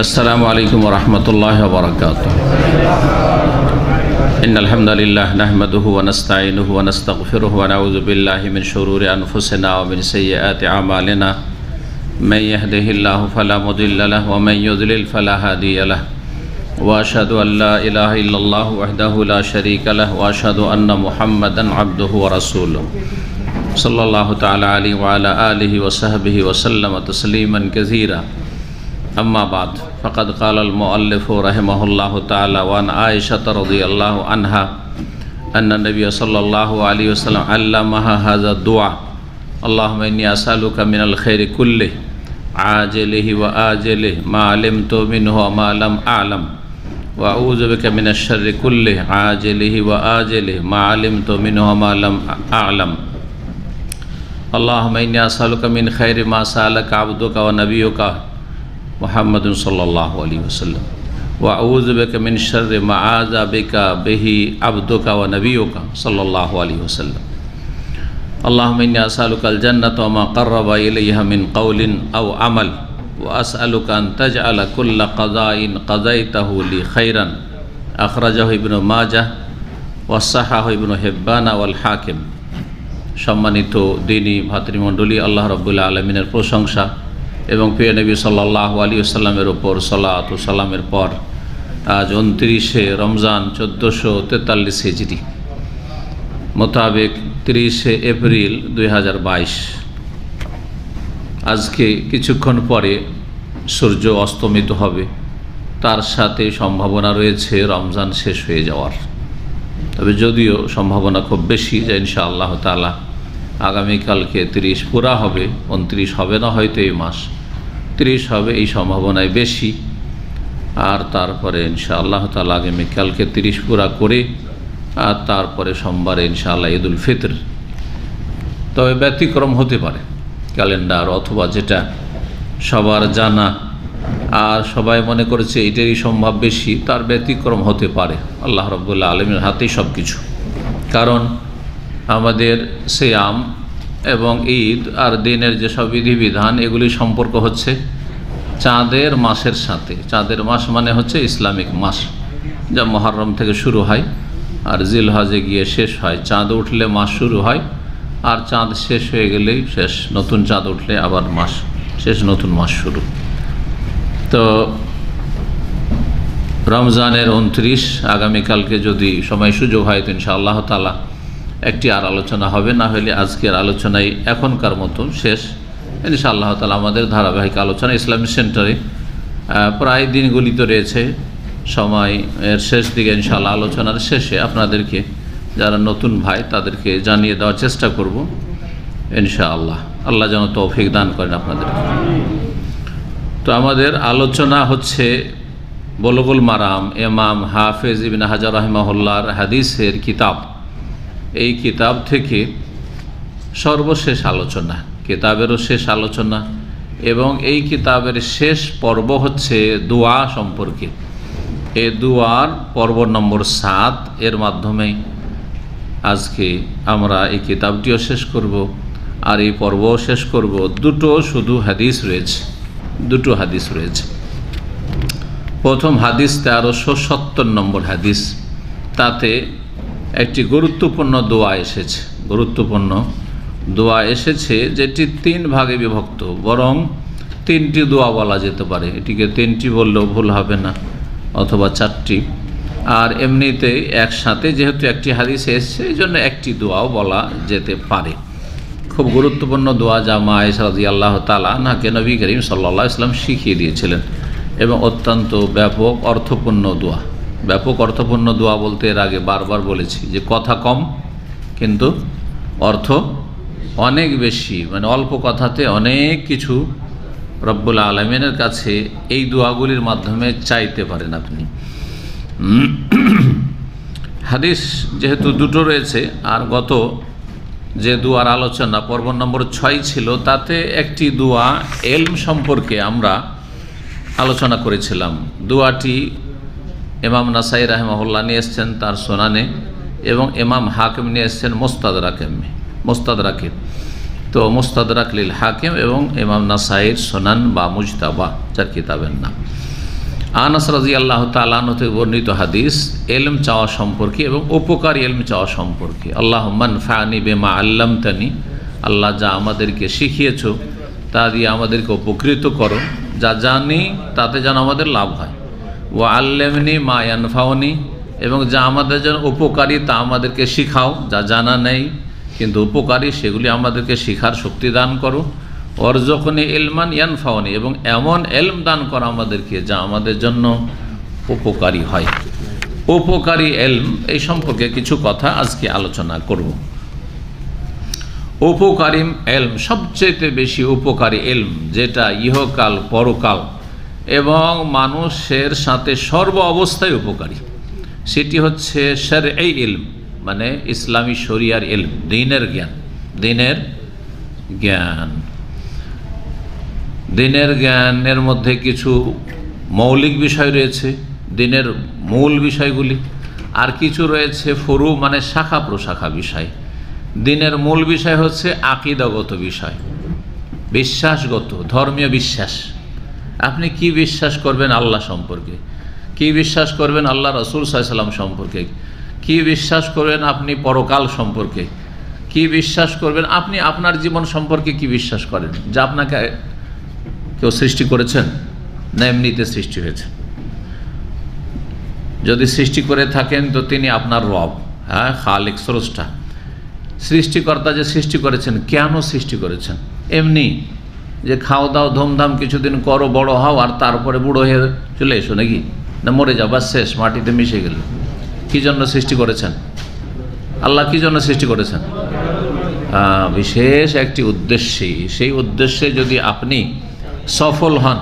السلام علیکم ورحمت اللہ وبرکاتہ ان الحمدللہ نحمده ونستعینه ونستغفره ونعوذ باللہ من شرور انفسنا ومن سیئیات عمالنا من یهده اللہ فلا مدل له ومن یذلل فلا حدی له واشهد ان لا الہ الا اللہ وحده لا شریک له واشهد ان محمد عبده ورسوله صلی اللہ تعالی علیہ وعلا آلہ وصحبہ وسلم تسلیما کذیرہ أما بعد فقد قال المؤلف رحمه الله تعالى وعن عائشة رضي الله عنها أن النبي صلى الله عليه وسلم علمها هذا الدعاء اللهم إني أسألك من الخير كله عاجله وآجله ما علمت منه وما لم أعلم وأعوذ بك من الشر كله عاجله وآجله ما علمت منه وما لم أعلم اللهم إني أسألك من خير ما سألك عبدك ونبيك محمد صلى الله عليه وسلم وأعوذ بك من شر ما عاذ بك به عبدك ونبيك صلى الله عليه وسلم اللهم إني أسألك الجنة وما قرب إليها من قول أو عمل وأسألك أن تجعل كل قضاء قضيته لي خيرا أخرجه ابن ماجه ওয়াসাহাহ ইবনু হেব্বানা ওয়াল হাকিম ديني দিনী ভাতৃমণ্ডলী আল্লাহ رب العالمين প্রশংসা এবং প্রিয় নবী সাল্লাহ আলী সাল্লামের ওপর সালাত ও সালামের পর আজ উনত্রিশে রমজান চোদ্দোশো তেতাল্লিশ হিজড়ি মোতাবেক তিরিশে এপ্রিল দুই আজকে কিছুক্ষণ পরে সূর্য অস্তমিত হবে তার সাথে সম্ভাবনা রয়েছে রমজান শেষ হয়ে যাওয়ার তবে যদিও সম্ভাবনা খুব বেশি যে ইনশা আল্লাহ তালা আগামীকালকে তিরিশ পুরা হবে উনত্রিশ হবে না হয়তো এই মাস একত্রিশ হবে এই সম্ভাবনায় বেশি আর তারপরে ইনশা আল্লাহ তালা আগামীকালকে তিরিশ পুরা করে আর তারপরে সোমবারে ইনশাআল্লাহ ঈদুল ফিতর তবে ব্যতিক্রম হতে পারে ক্যালেন্ডার অথবা যেটা সবার জানা আর সবাই মনে করেছে এটারই সম্ভব বেশি তার ব্যতিক্রম হতে পারে আল্লাহ রবুল্লা আলমের হাতেই সব কিছু কারণ আমাদের সে আম এবং ঈদ আর দিনের যেসব বিধিবিধান এগুলি সম্পর্ক হচ্ছে চাঁদের মাসের সাথে চাঁদের মাস মানে হচ্ছে ইসলামিক মাস যা মহরম থেকে শুরু হয় আর হাজে গিয়ে শেষ হয় চাঁদ উঠলে মাস শুরু হয় আর চাঁদ শেষ হয়ে গেলেই শেষ নতুন চাঁদ উঠলে আবার মাস শেষ নতুন মাস শুরু তো রমজানের উনত্রিশ আগামীকালকে যদি সময় সুযোগ হয় তো ইনশা আল্লাহ তালা একটি আর আলোচনা হবে না হলে আজকের আলোচনাই এখনকার মতো শেষ ইনশা আল্লাহ তালা আমাদের ধারাবাহিক আলোচনা ইসলামী সেন্টারে প্রায় দিনগুলি তো রয়েছে সময় এর শেষ দিকে ইনশাআল্লাহ আলোচনার শেষে আপনাদেরকে যারা নতুন ভাই তাদেরকে জানিয়ে দেওয়ার চেষ্টা করব ইনশাআল্লাহ আল্লাহ যেন তৌফিক দান করেন আপনাদেরকে তো আমাদের আলোচনা হচ্ছে বলগুল মারাম এমাম হাফেজ ইবিন হাজার হল্লার হাদিসের কিতাব এই কিতাব থেকে সর্বশেষ আলোচনা কিতাবেরও শেষ আলোচনা এবং এই কিতাবের শেষ পর্ব হচ্ছে দোয়া সম্পর্কে এ দুয়ার পর্ব নম্বর সাত এর মাধ্যমে আজকে আমরা এই কিতাবটিও শেষ করব আর এই পর্বও শেষ করব দুটো শুধু হাদিস রয়েছে দুটো হাদিস রয়েছে প্রথম হাদিস তেরোশো সত্তর নম্বর হাদিস তাতে একটি গুরুত্বপূর্ণ দোয়া এসেছে গুরুত্বপূর্ণ দোয়া এসেছে যেটি তিন ভাগে বিভক্ত বরং তিনটি দোয়া বলা যেতে পারে এটিকে তিনটি বললেও ভুল হবে না অথবা চারটি আর এমনিতে একসাথে যেহেতু একটি হাদিস এসছে এই জন্য একটি দোয়াও বলা যেতে পারে খুব গুরুত্বপূর্ণ দোয়া যা মা ইসরাজি আল্লাহ তালা নাকে নবী করিম সাল্লা ইসলাম শিখিয়ে দিয়েছিলেন এবং অত্যন্ত ব্যাপক অর্থপূর্ণ দোয়া ব্যাপক অর্থপূর্ণ দোয়া বলতে এর আগে বারবার বলেছি যে কথা কম কিন্তু অর্থ অনেক বেশি মানে অল্প কথাতে অনেক কিছু রব্বুল আলমিনের কাছে এই দোয়াগুলির মাধ্যমে চাইতে পারেন আপনি হাদিস যেহেতু দুটো রয়েছে আর গত যে দুয়ার আলোচনা পর্ব নম্বর ছয় ছিল তাতে একটি দুয়া এলম সম্পর্কে আমরা আলোচনা করেছিলাম দুয়াটি ইমাম নাসাই রাহেমাহুল্লাহ নিয়ে এসছেন তার সোনানে এবং ইমাম হাকিম নিয়ে এসছেন মোস্তাদ রাকিমে মোস্তাদ রাকিম তো মোস্তাদ রাকলিল হাকিম এবং ইমাম নাসাইর সোনান বা মুজতাবা যার কিতাবের নাম আনাস রাজি আল্লাহ তালান থেকে বর্ণিত হাদিস এলম চাওয়া সম্পর্কে এবং উপকার এলম চাওয়া সম্পর্কে আল্লাহ মান ফানি বেমা আল্লাম তানি আল্লাহ যা আমাদেরকে শিখিয়েছ তা দিয়ে আমাদেরকে উপকৃত করো যা জানি তাতে যেন আমাদের লাভ হয় ও আল্লেমনি মা ইয়ানফাওনি এবং যা আমাদের জন্য উপকারী তা আমাদেরকে শিখাও যা জানা নেই কিন্তু উপকারী সেগুলি আমাদেরকে শিখার শক্তি দান করো ওর যখনই এলমান ইয়ানফাওনি এবং এমন এলম দান করো আমাদেরকে যা আমাদের জন্য উপকারী হয় উপকারী এলম এই সম্পর্কে কিছু কথা আজকে আলোচনা করব উপকারী এলম সবচেয়ে বেশি উপকারী এলম যেটা ইহকাল পরকাল এবং মানুষের সাথে সর্ব অবস্থায় উপকারী সেটি হচ্ছে সের এই ইলম মানে ইসলামী শরিয়ার ইলম দিনের জ্ঞান দিনের জ্ঞান দিনের জ্ঞানের মধ্যে কিছু মৌলিক বিষয় রয়েছে দিনের মূল বিষয়গুলি আর কিছু রয়েছে ফরু মানে শাখা প্রশাখা বিষয় দিনের মূল বিষয় হচ্ছে আকিদাগত বিষয় বিশ্বাসগত ধর্মীয় বিশ্বাস আপনি কি বিশ্বাস করবেন আল্লাহ সম্পর্কে কি বিশ্বাস করবেন আল্লাহ রসুল সাল্লাম সম্পর্কে কি বিশ্বাস করবেন আপনি পরকাল সম্পর্কে কি বিশ্বাস করবেন আপনি আপনার জীবন সম্পর্কে কি বিশ্বাস করেন যা আপনাকে কেউ সৃষ্টি করেছেন না এমনিতে সৃষ্টি হয়েছে যদি সৃষ্টি করে থাকেন তো তিনি আপনার রব হ্যাঁ খালিক স্রষ্টা সৃষ্টিকর্তা যে সৃষ্টি করেছেন কেন সৃষ্টি করেছেন এমনি যে খাও দাও ধুমধাম কিছুদিন করো বড় হও আর তারপরে বুড়ো হয়ে চলে এসো নাকি না মরে যাও বা শেষ মাটিতে মিশে গেল কি জন্য সৃষ্টি করেছেন আল্লাহ কি জন্য সৃষ্টি করেছেন বিশেষ একটি উদ্দেশ্যে সেই উদ্দেশ্যে যদি আপনি সফল হন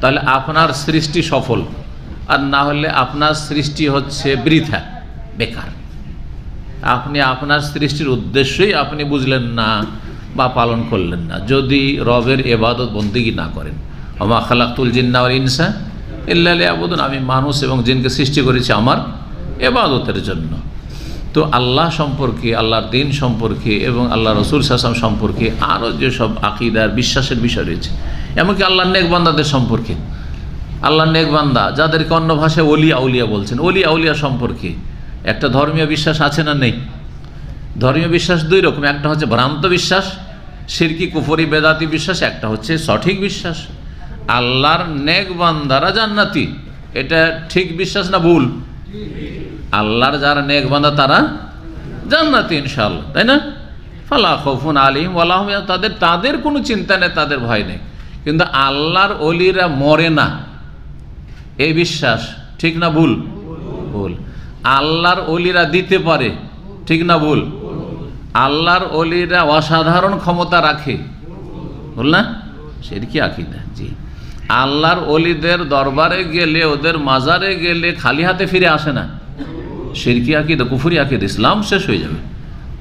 তাহলে আপনার সৃষ্টি সফল আর না হলে আপনার সৃষ্টি হচ্ছে বৃথা বেকার আপনি আপনার সৃষ্টির উদ্দেশ্যই আপনি বুঝলেন না বা পালন করলেন না যদি রবের এবাদত বন্দিগি না করেন আমা খালাকুল জিন্না ইনসা ইল্লা আবুদন আমি মানুষ এবং জিনকে সৃষ্টি করেছি আমার এবাদতের জন্য তো আল্লাহ সম্পর্কে আল্লাহর দিন সম্পর্কে এবং আল্লাহ রসুল সাসাম সম্পর্কে আরও যেসব আকিদার বিশ্বাসের বিষয় রয়েছে এমনকি আল্লাহ নেকবান্দাদের সম্পর্কে আল্লাহ নেকবান্দা যাদেরকে অন্য ভাষায় অলিয়া উলিয়া বলছেন অলিয়া উলিয়া সম্পর্কে একটা ধর্মীয় বিশ্বাস আছে না নেই ধর্মীয় বিশ্বাস দুই রকম একটা হচ্ছে ভ্রান্ত বিশ্বাস সিরকি কুফরি বেদাতি বিশ্বাস একটা হচ্ছে সঠিক বিশ্বাস আল্লাহর নেক বান্দারা জান্নাতি এটা ঠিক বিশ্বাস না ভুল আল্লাহর যারা নেক তারা জান্নাতি ইনশাল তাই না ফালা খফুন আলিম আল্লাহ তাদের তাদের কোনো চিন্তা নেই তাদের ভয় নেই কিন্তু আল্লাহর অলিরা মরে না এই বিশ্বাস ঠিক না ভুল ভুল আল্লাহর অলিরা দিতে পারে ঠিক না ভুল আল্লাহর অলিরা অসাধারণ ক্ষমতা রাখে না সেটি কি আকিদা জি আল্লাহর অলিদের দরবারে গেলে ওদের মাজারে গেলে খালি হাতে ফিরে আসে না সিরকি আকিদা কুফুরি আকিদ ইসলাম শেষ হয়ে যাবে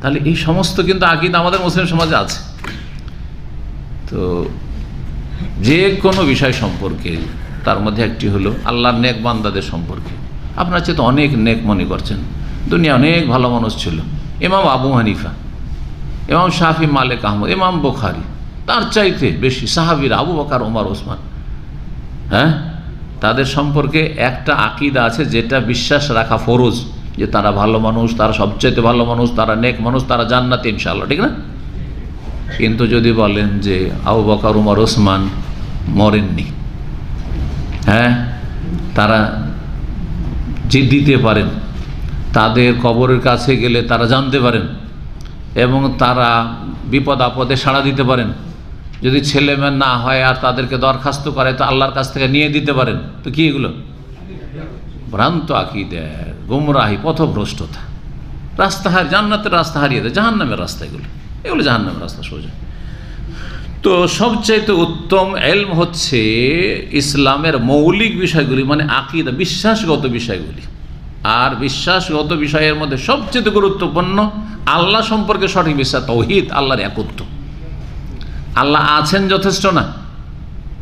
তাহলে এই সমস্ত কিন্তু আকিদ আমাদের মুসলিম সমাজে আছে তো যে কোনো বিষয় সম্পর্কে তার মধ্যে একটি হলো আল্লাহর নেক বান্দাদের সম্পর্কে আপনার চেয়ে তো অনেক নেক মনে করছেন দুনিয়া অনেক ভালো মানুষ ছিল ইমাম আবু হানিফা ইমাম শাহি মালিক আহমদ ইমাম বোখারি তার চাইতে বেশি সাহাবির আবু বকার ওমার ওসমান হ্যাঁ তাদের সম্পর্কে একটা আকিদা আছে যেটা বিশ্বাস রাখা ফরজ যে তারা ভালো মানুষ তারা সবচেয়ে ভালো মানুষ তারা নেক মানুষ তারা জান্নাত ইনশাল্লাহ ঠিক না কিন্তু যদি বলেন যে আবু বকার উমার ওসমান মরেননি হ্যাঁ তারা জিত দিতে পারেন তাদের কবরের কাছে গেলে তারা জানতে পারেন এবং তারা বিপদ আপদে সাড়া দিতে পারেন যদি ছেলে মেয়ে না হয় আর তাদেরকে দরখাস্ত করে তো আল্লাহর কাছ থেকে নিয়ে দিতে পারেন তো কি এগুলো ভ্রান্ত আঁকি দেয় গুমরাহি পথভ্রষ্টতা রাস্তা হার জান্নাতের রাস্তা হারিয়ে দেয় জাহান নামের রাস্তা এগুলো এগুলো জাহান নামের রাস্তা সোজা তো সবচাইতে উত্তম এলম হচ্ছে ইসলামের মৌলিক বিষয়গুলি মানে আকিদা বিশ্বাসগত বিষয়গুলি আর বিশ্বাসগত বিষয়ের মধ্যে সবচেয়ে গুরুত্বপূর্ণ আল্লাহ সম্পর্কে সঠিক বিশ্বাস তহিত আল্লাহর একত্র আল্লাহ আছেন যথেষ্ট না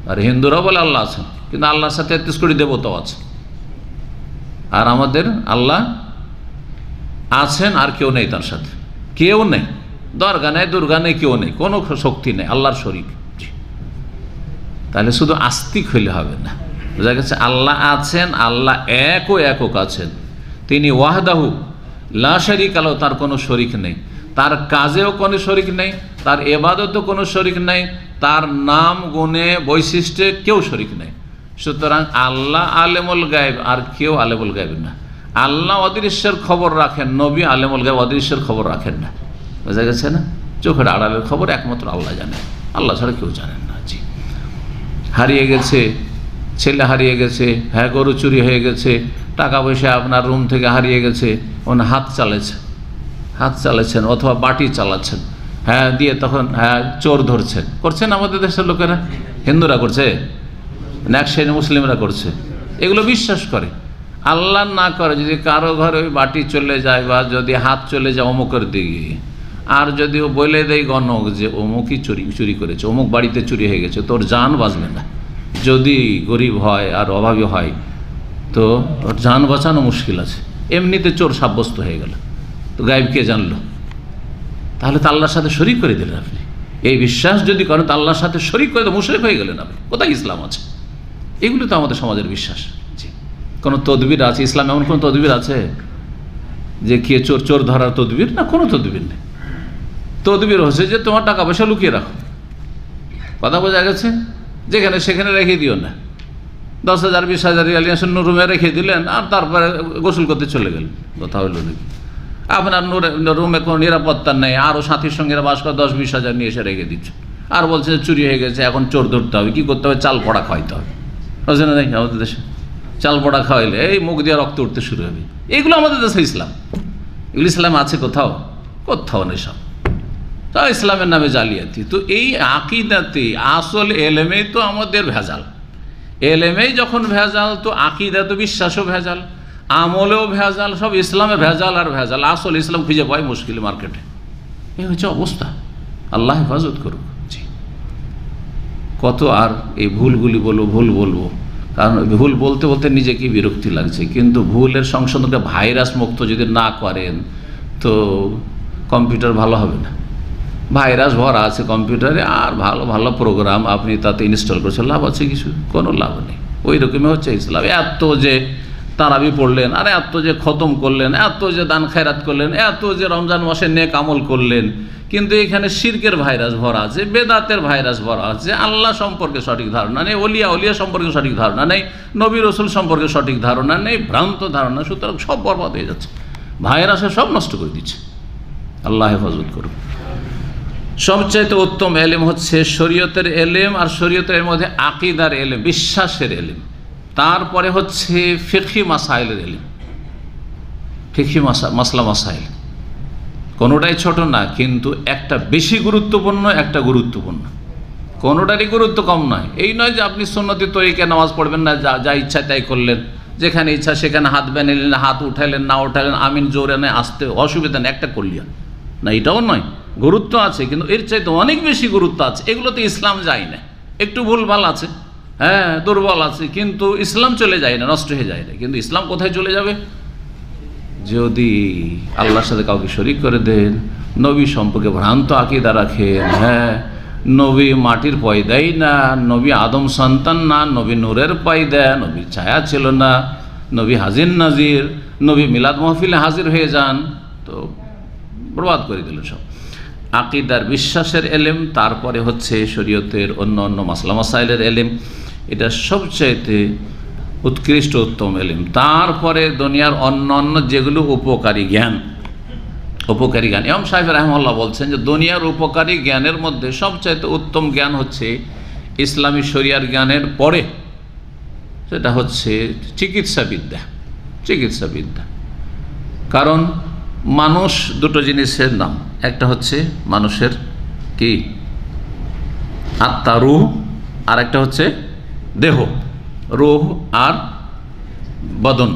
আর হিন্দুরা বলে আল্লাহ আছেন কিন্তু আল্লাহর সাথে তেত্রিশ কোটি দেবতাও আছে আর আমাদের আল্লাহ আছেন আর কেউ নেই তার সাথে কেউ নেই দরগা নেই দুর্গা নেই কেউ নেই কোনো শক্তি নেই আল্লাহর শরীর তাহলে শুধু আস্তিক হইলে হবে না বোঝা গেছে আল্লাহ আছেন আল্লাহ একও একক আছেন তিনি ওয়াহদাহু লা শরিক আলো তার কোনো শরিক নেই তার কাজেও কোনো শরিক নেই তার এবাদতও কোনো শরিক নেই তার নাম গুণে বৈশিষ্ট্যে কেউ শরিক নেই সুতরাং আল্লাহ আলেমুল গায়েব আর কেউ আলেমুল গায়েব না আল্লাহ অদৃশ্যের খবর রাখেন নবী আলেমুল গায়েব অদৃশ্যের খবর রাখেন না বোঝা গেছে না চোখের আড়ালের খবর একমাত্র আল্লাহ জানেন আল্লাহ ছাড়া কেউ জানেন না জি হারিয়ে গেছে ছেলে হারিয়ে গেছে হ্যাঁ গরু চুরি হয়ে গেছে টাকা পয়সা আপনার রুম থেকে হারিয়ে গেছে ওন হাত চালেছে হাত চালাচ্ছেন অথবা বাটি চালাচ্ছেন হ্যাঁ দিয়ে তখন হ্যাঁ চোর ধরছেন করছেন আমাদের দেশের লোকেরা হিন্দুরা করছে শ্রেণী মুসলিমরা করছে এগুলো বিশ্বাস করে আল্লাহ না করে যদি কারো ঘরে ওই বাটি চলে যায় বা যদি হাত চলে যায় অমুকের দিকে আর যদি ও বলে দেয় গণক যে অমুকই চুরি চুরি করেছে অমুক বাড়িতে চুরি হয়ে গেছে তোর জান বাঁচবে না যদি গরিব হয় আর অভাবী হয় তো ওর বাঁচানো মুশকিল আছে এমনিতে চোর সাব্যস্ত হয়ে গেল তো গায়েবকে জানল জানলো তাহলে তো আল্লাহর সাথে শরিক করে দিলেন আপনি এই বিশ্বাস যদি করেন তো আল্লাহর সাথে শরিক করে তো মুশরিক হয়ে গেলেন আপনি কোথায় ইসলাম আছে এগুলো তো আমাদের সমাজের বিশ্বাস জি কোনো তদবির আছে ইসলাম এমন কোনো তদবির আছে যে কে চোর চোর ধরার তদবির না কোনো তদবির নেই তদবির হচ্ছে যে তোমার টাকা পয়সা লুকিয়ে রাখো কথা বোঝা গেছে যেখানে সেখানে রেখে দিও না দশ হাজার বিশ হাজার রিয়ালিয়াসের রুমে রেখে দিলেন আর তারপরে গোসল করতে চলে গেলেন কথা হইল নাকি আপনার রুমে কোনো নিরাপত্তা নেই আরও সাথীর সঙ্গে বাস করে দশ বিশ হাজার নিয়ে এসে রেখে দিচ্ছে আর বলছে চুরি হয়ে গেছে এখন চোর ধরতে হবে কী করতে হবে চাল পড়া খাওয়াইতে হবে না দেখি আমাদের দেশে চাল পড়া খাওয়াইলে এই মুখ দিয়ে রক্ত উঠতে শুরু হবে এইগুলো আমাদের দেশে ইসলাম এগুলো ইসলাম আছে কোথাও কোথাও নেই সব তা ইসলামের নামে জালিয়াতি তো এই আকিদাতে আসল এলেমে তো আমাদের ভেজাল এলেমেই যখন ভেজাল তো আকিদা তো বিশ্বাসও ভেজাল আমলেও ভেজাল সব ইসলামে ভেজাল আর ভেজাল আসল ইসলাম খুঁজে পায় মুশকিল মার্কেটে এই হচ্ছে অবস্থা আল্লাহ হেফাজত করুক কত আর এই ভুলগুলি বলবো ভুল বলবো কারণ ভুল বলতে বলতে নিজেকে বিরক্তি লাগছে কিন্তু ভুলের সংশোধনটা ভাইরাস মুক্ত যদি না করেন তো কম্পিউটার ভালো হবে না ভাইরাস ভরা আছে কম্পিউটারে আর ভালো ভালো প্রোগ্রাম আপনি তাতে ইনস্টল করছেন লাভ আছে কিছু কোনো লাভ নেই ওই রকমই হচ্ছে ইসলাম এত যে তারাবি পড়লেন আর এত যে খতম করলেন এত যে দান খায়রাত করলেন এত যে রমজান মাসে নেক আমল করলেন কিন্তু এখানে শির্কের ভাইরাস ভরা আছে বেদাতের ভাইরাস ভরা আছে আল্লাহ সম্পর্কে সঠিক ধারণা নেই অলিয়া অলিয়া সম্পর্কে সঠিক ধারণা নেই নবী রসুল সম্পর্কে সঠিক ধারণা নেই ভ্রান্ত ধারণা সুতরাং সব বরবাদ হয়ে যাচ্ছে ভাইরাসে সব নষ্ট করে দিচ্ছে আল্লাহ হেফাজত করুন সবচাইতে উত্তম এলেম হচ্ছে শরীয়তের এলেম আর শরীয়তের মধ্যে আকিদার এলেম বিশ্বাসের এলেম তারপরে হচ্ছে ফিকি মাসাইলের এলেম ফিকি মাসা মাসলা মাসাইল কোনোটাই ছোট না কিন্তু একটা বেশি গুরুত্বপূর্ণ একটা গুরুত্বপূর্ণ কোনোটারই গুরুত্ব কম নয় এই নয় যে আপনি সন্ন্যতি তৈরিকে নামাজ পড়বেন না যা যা ইচ্ছা তাই করলেন যেখানে ইচ্ছা সেখানে হাত বেঁধে নিলেন হাত উঠাইলেন না উঠালেন আমিন জোরে নেয় আসতে অসুবিধা নেই একটা করলিয়া না এটাও নয় গুরুত্ব আছে কিন্তু এর চাইতে অনেক বেশি গুরুত্ব আছে এগুলোতে ইসলাম যায় না একটু ভুলভাল আছে হ্যাঁ দুর্বল আছে কিন্তু ইসলাম চলে যায় না নষ্ট হয়ে যায় না কিন্তু ইসলাম কোথায় চলে যাবে যদি আল্লাহর সাথে কাউকে শরিক করে দেন নবী সম্পর্কে ভ্রান্ত আকিদা রাখেন হ্যাঁ নবী মাটির পয় দেয় না নবী আদম সন্তান না নবী নূরের দেয় নবীর ছায়া ছিল না নবী হাজির নাজির নবী মিলাদ মহফিলে হাজির হয়ে যান তো বরবাদ করে দিল সব আকিদার বিশ্বাসের এলেম তারপরে হচ্ছে শরীয়তের অন্য অন্য মাসলা মাসাইলের এলেম এটা সবচাইতে উৎকৃষ্ট উত্তম এলেম তারপরে দুনিয়ার অন্য অন্য যেগুলো উপকারী জ্ঞান উপকারী জ্ঞান এম সাহেব রহমাল্লাহ বলছেন যে দুনিয়ার উপকারী জ্ঞানের মধ্যে সবচাইতে উত্তম জ্ঞান হচ্ছে ইসলামী শরিয়ার জ্ঞানের পরে সেটা হচ্ছে চিকিৎসাবিদ্যা চিকিৎসাবিদ্যা কারণ মানুষ দুটো জিনিসের নাম একটা হচ্ছে মানুষের কি আত্মা রুহ আর একটা হচ্ছে দেহ রুহ আর বদন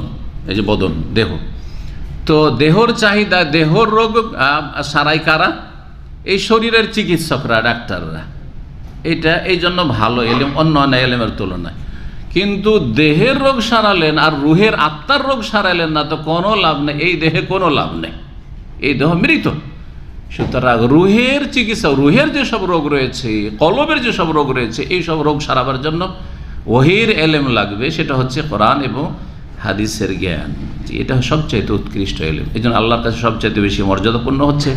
এই যে বদন দেহ তো দেহর চাহিদা দেহর রোগ সারাই কারা এই শরীরের চিকিৎসকরা ডাক্তাররা এটা এই জন্য ভালো এলেম অন্য অন্য এলেমের তুলনায় কিন্তু দেহের রোগ সারালেন আর রুহের আত্মার রোগ সারালেন না তো কোনো লাভ নেই এই দেহে কোনো লাভ নেই এই দেহ মৃত সুতরাং রুহের চিকিৎসা রুহের যেসব রোগ রয়েছে কলবের যেসব রোগ রয়েছে এই সব রোগ সারাবার জন্য ওহির এলেম লাগবে সেটা হচ্ছে কোরআন এবং হাদিসের জ্ঞান এটা সবচাইতে উৎকৃষ্ট এলেম এই জন্য আল্লাহর কাছে সবচাইতে বেশি মর্যাদাপূর্ণ হচ্ছে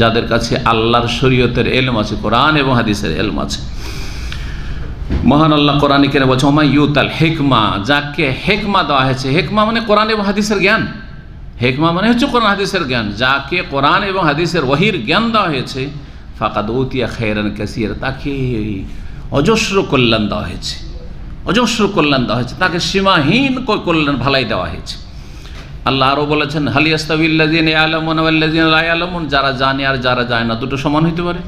যাদের কাছে আল্লাহর শরীয়তের এলম আছে কোরআন এবং হাদিসের এলম আছে মহান আল্লাহ কোরআন কেন বলছে ওমা আল হেকমা যাকে হেকমা দেওয়া হয়েছে হেকমা মানে কোরআন এবং হাদিসের জ্ঞান হেকমা মানে হচ্ছে কোরআন হাদিসের জ্ঞান যাকে কোরআন এবং হাদিসের ওহির জ্ঞান দেওয়া হয়েছে ফাঁকাদ উতিয়া খেরান ক্যাসিয়ার তাকে অজস্র কল্যাণ দেওয়া হয়েছে অজস্র কল্যাণ দেওয়া হয়েছে তাকে সীমাহীন কল্যাণ ভালাই দেওয়া হয়েছে আল্লাহ আরও বলেছেন হালিয়াস্তাবিল্লাদিন আলমন আল্লাদিন আলমন যারা জানে আর যারা জানে না দুটো সমান হইতে পারে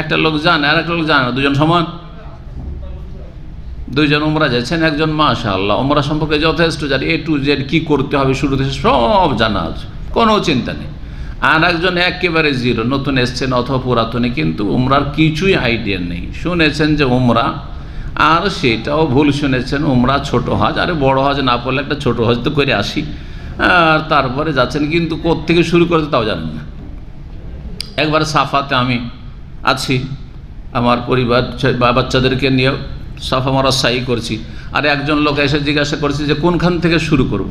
একটা লোক জানে আর একটা লোক জানে না দুজন সমান দুইজন ওমরা যাচ্ছেন একজন মাশা আল্লাহ ওমরা সম্পর্কে যথেষ্ট জানি এ টু জেড কী করতে হবে শুরুতে সব জানা আছে কোনো চিন্তা নেই আর একজন একেবারে জিরো নতুন এসছেন অথবা পুরাতনে কিন্তু উমরার কিছুই আইডিয়া নেই শুনেছেন যে উমরা আর সেটাও ভুল শুনেছেন উমরা ছোট হজ আরে বড় হজ না পড়লে একটা ছোট হজ তো করে আসি আর তারপরে যাচ্ছেন কিন্তু থেকে শুরু করতে তাও জানেন না একবার সাফাতে আমি আছি আমার পরিবার বাচ্চাদেরকে নিয়ে সাফা মারা সাই করছি আর একজন লোক এসে জিজ্ঞাসা করছে যে কোনখান থেকে শুরু করব।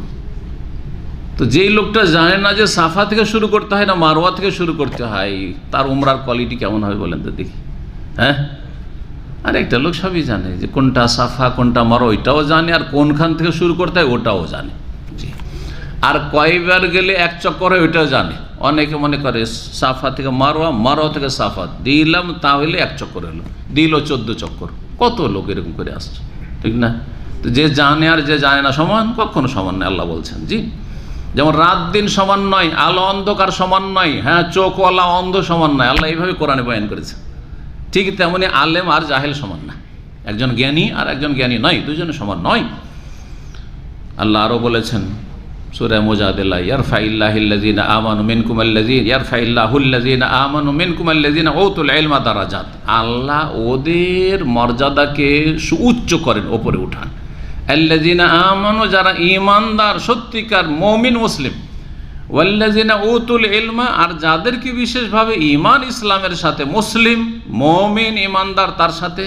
তো যেই লোকটা জানে না যে সাফা থেকে শুরু করতে হয় না মারোয়া থেকে শুরু করতে হয় তার উমরার কোয়ালিটি কেমন হবে বলেন তো দেখি হ্যাঁ আর একটা লোক সবই জানে যে কোনটা সাফা কোনটা মারো ওইটাও জানে আর কোনখান থেকে শুরু করতে হয় ওটাও জানে আর কয়বার গেলে এক চক্করে ওইটাও জানে অনেকে মনে করে সাফা থেকে মারোয়া মারোয়া থেকে সাফা দিলাম তাহলে এক চক্কর হলো দিল চোদ্দ চক্কর কত লোক এরকম করে আসছে ঠিক না তো যে জানে আর যে জানে না সমান কখনো সমান নয় আল্লাহ বলছেন জি যেমন রাত দিন সমান নয় আলো অন্ধকার সমান নয় হ্যাঁ চোখওয়ালা অন্ধ সমান নয় আল্লাহ এইভাবে কোরআনে বয়ান করেছে ঠিক তেমনি আলেম আর জাহেল সমান না একজন জ্ঞানী আর একজন জ্ঞানী নয় দুজনে সমান নয় আল্লাহ আরও বলেছেন সুরা মোজাদিল্লা ইয়ার ফাইল্লাহিল্লাজিন আমান মিনকুমাল্লাজিন ইয়ার আমানু আমান মিনকুমাল্লাজিন ওতুল এলমা দারাজাত আল্লাহ ওদের মর্যাদাকে সুউচ্চ করেন ওপরে উঠান আল্লাজিনা আমানু যারা ঈমানদার সত্যিকার মমিন মুসলিম ওয়াল্লাজিনা উতুল ইলমা আর যাদেরকে বিশেষভাবে ঈমান ইসলামের সাথে মুসলিম মমিন ঈমানদার তার সাথে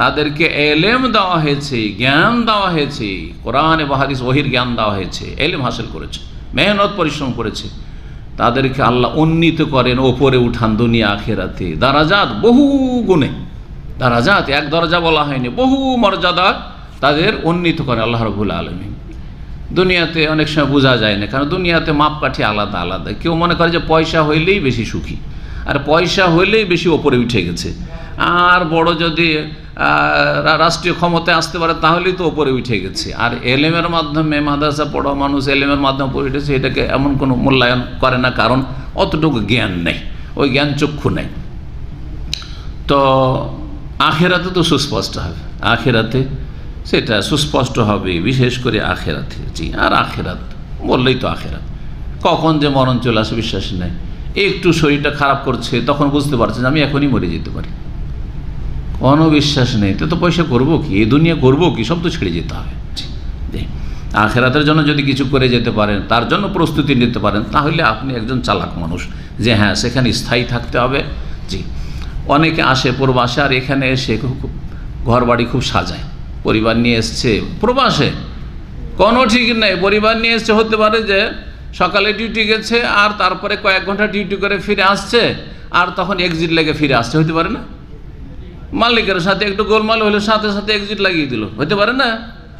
তাদেরকে এলেম দেওয়া হয়েছে জ্ঞান দেওয়া হয়েছে কোরআন বাহাদিস ওহির জ্ঞান দেওয়া হয়েছে এলেম হাসিল করেছে মেহনত পরিশ্রম করেছে তাদেরকে আল্লাহ উন্নীত করেন ওপরে উঠান দুনিয়া আখেরাতে দারাজাত বহু গুণে দারাজাত এক দরজা বলা হয়নি বহু মর্যাদা তাদের উন্নীত করেন আল্লাহ রবুল আলমী দুনিয়াতে অনেক সময় বোঝা যায় না কারণ দুনিয়াতে মাপকাঠি আলাদা আলাদা কেউ মনে করে যে পয়সা হইলেই বেশি সুখী আর পয়সা হইলেই বেশি ওপরে উঠে গেছে আর বড় যদি রাষ্ট্রীয় ক্ষমতায় আসতে পারে তাহলেই তো ওপরে উঠে গেছে আর এলেমের মাধ্যমে মাদ্রাসা পড়া মানুষ এলেমের মাধ্যমে পড়ে উঠেছে এটাকে এমন কোনো মূল্যায়ন করে না কারণ অতটুকু জ্ঞান নেই ওই জ্ঞান চক্ষু নেই তো আখেরাতে তো সুস্পষ্ট হবে আখেরাতে সেটা সুস্পষ্ট হবে বিশেষ করে আখেরাতে জি আর আখেরাত বললেই তো আখেরাত কখন যে মরণ চলে আসে বিশ্বাস নেই একটু শরীরটা খারাপ করছে তখন বুঝতে পারছে যে আমি এখনই মরে যেতে পারি অনবিশ্বাস নেই তো তো পয়সা করবো কি এই দুনিয়া করবো কি সব তো ছেড়ে যেতে হবে আখেরাতের জন্য যদি কিছু করে যেতে পারেন তার জন্য প্রস্তুতি নিতে পারেন তাহলে আপনি একজন চালাক মানুষ যে হ্যাঁ সেখানে স্থায়ী থাকতে হবে জি অনেকে আসে প্রবাসে আর এখানে এসে ঘর বাড়ি খুব সাজায় পরিবার নিয়ে এসছে প্রবাসে কোনো ঠিক নেই পরিবার নিয়ে এসছে হতে পারে যে সকালে ডিউটি গেছে আর তারপরে কয়েক ঘন্টা ডিউটি করে ফিরে আসছে আর তখন এক্সিট লেগে ফিরে আসতে হতে পারে না মালিকের সাথে একটু গোলমাল হলে সাথে সাথে এক্সিট লাগিয়ে দিল হতে পারে না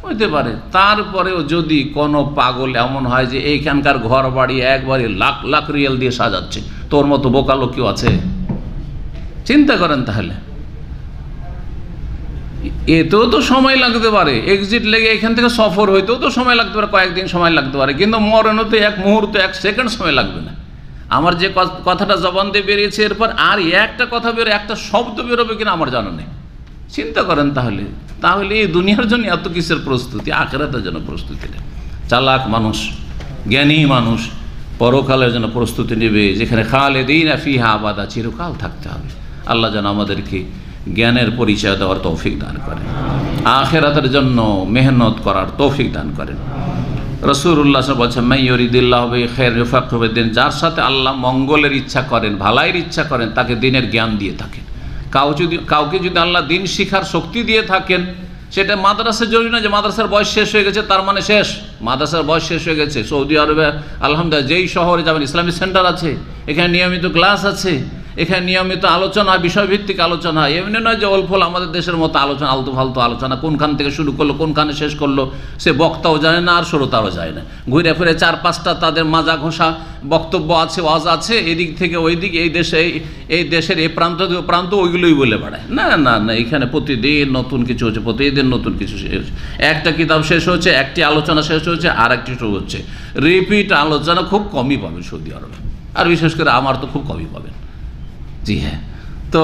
হইতে পারে তারপরেও যদি কোনো পাগল এমন হয় যে এইখানকার ঘর বাড়ি একবারে লাখ লাখ রিয়েল দিয়ে সাজাচ্ছে তোর মতো বোকা লোক কেউ আছে চিন্তা করেন তাহলে এতেও তো সময় লাগতে পারে এক্সিট লেগে এখান থেকে সফর হইতেও তো সময় লাগতে পারে কয়েকদিন সময় লাগতে পারে কিন্তু মরণও তো এক মুহূর্ত এক সেকেন্ড সময় লাগবে না আমার যে কথাটা জবান দিয়ে বেরিয়েছে এরপর আর একটা কথা বেরো একটা শব্দ বেরোবে কিনা আমার জানা নেই চিন্তা করেন তাহলে তাহলে এই দুনিয়ার জন্য এত কিসের প্রস্তুতি আখেরাতের জন্য প্রস্তুতি নেই চালাক মানুষ জ্ঞানী মানুষ পরকালের জন্য প্রস্তুতি নেবে যেখানে খালে দিন ফিহা আবাদা চিরকাল থাকতে হবে আল্লাহ যেন আমাদেরকে জ্ঞানের পরিচয় দেওয়ার তৌফিক দান করেন আখেরাতের জন্য মেহনত করার তৌফিক দান করেন রসুরুল্লাহ বলছেন মাইয়রিদুল্লাহ হবে খের রেফাক হবে দিন যার সাথে আল্লাহ মঙ্গলের ইচ্ছা করেন ভালাইয়ের ইচ্ছা করেন তাকে দিনের জ্ঞান দিয়ে থাকেন কাউ যদি কাউকে যদি আল্লাহ দিন শিখার শক্তি দিয়ে থাকেন সেটা মাদ্রাসা জরুরি না যে মাদ্রাসার বয়স শেষ হয়ে গেছে তার মানে শেষ মাদ্রাসার বয়স শেষ হয়ে গেছে সৌদি আরবে আলহামদুলিল্লাহ যেই শহরে যাবেন ইসলামিক সেন্টার আছে এখানে নিয়মিত ক্লাস আছে এখানে নিয়মিত আলোচনা বিষয়ভিত্তিক আলোচনা হয় এমনি নয় যে অল্পল আমাদের দেশের মতো আলোচনা আলতু ফালতু আলোচনা কোনখান থেকে শুরু করলো কোনখানে শেষ করলো সে বক্তাও জানে না আর শ্রোতাও যায় না ঘুরে ফিরে চার পাঁচটা তাদের মাজা ঘোষা বক্তব্য আছে ওয়াজ আছে এদিক থেকে ওই দিক এই দেশে এই দেশের এ প্রান্ত প্রান্ত ওইগুলোই বলে বেড়ায় না না না এখানে প্রতিদিন নতুন কিছু হচ্ছে প্রতিদিন নতুন কিছু হচ্ছে একটা কিতাব শেষ হচ্ছে একটি আলোচনা শেষ হচ্ছে আর একটি শুরু হচ্ছে রিপিট আলোচনা খুব কমই পাবেন সৌদি আরবে আর বিশেষ করে আমার তো খুব কমই পাবেন জি হ্যাঁ তো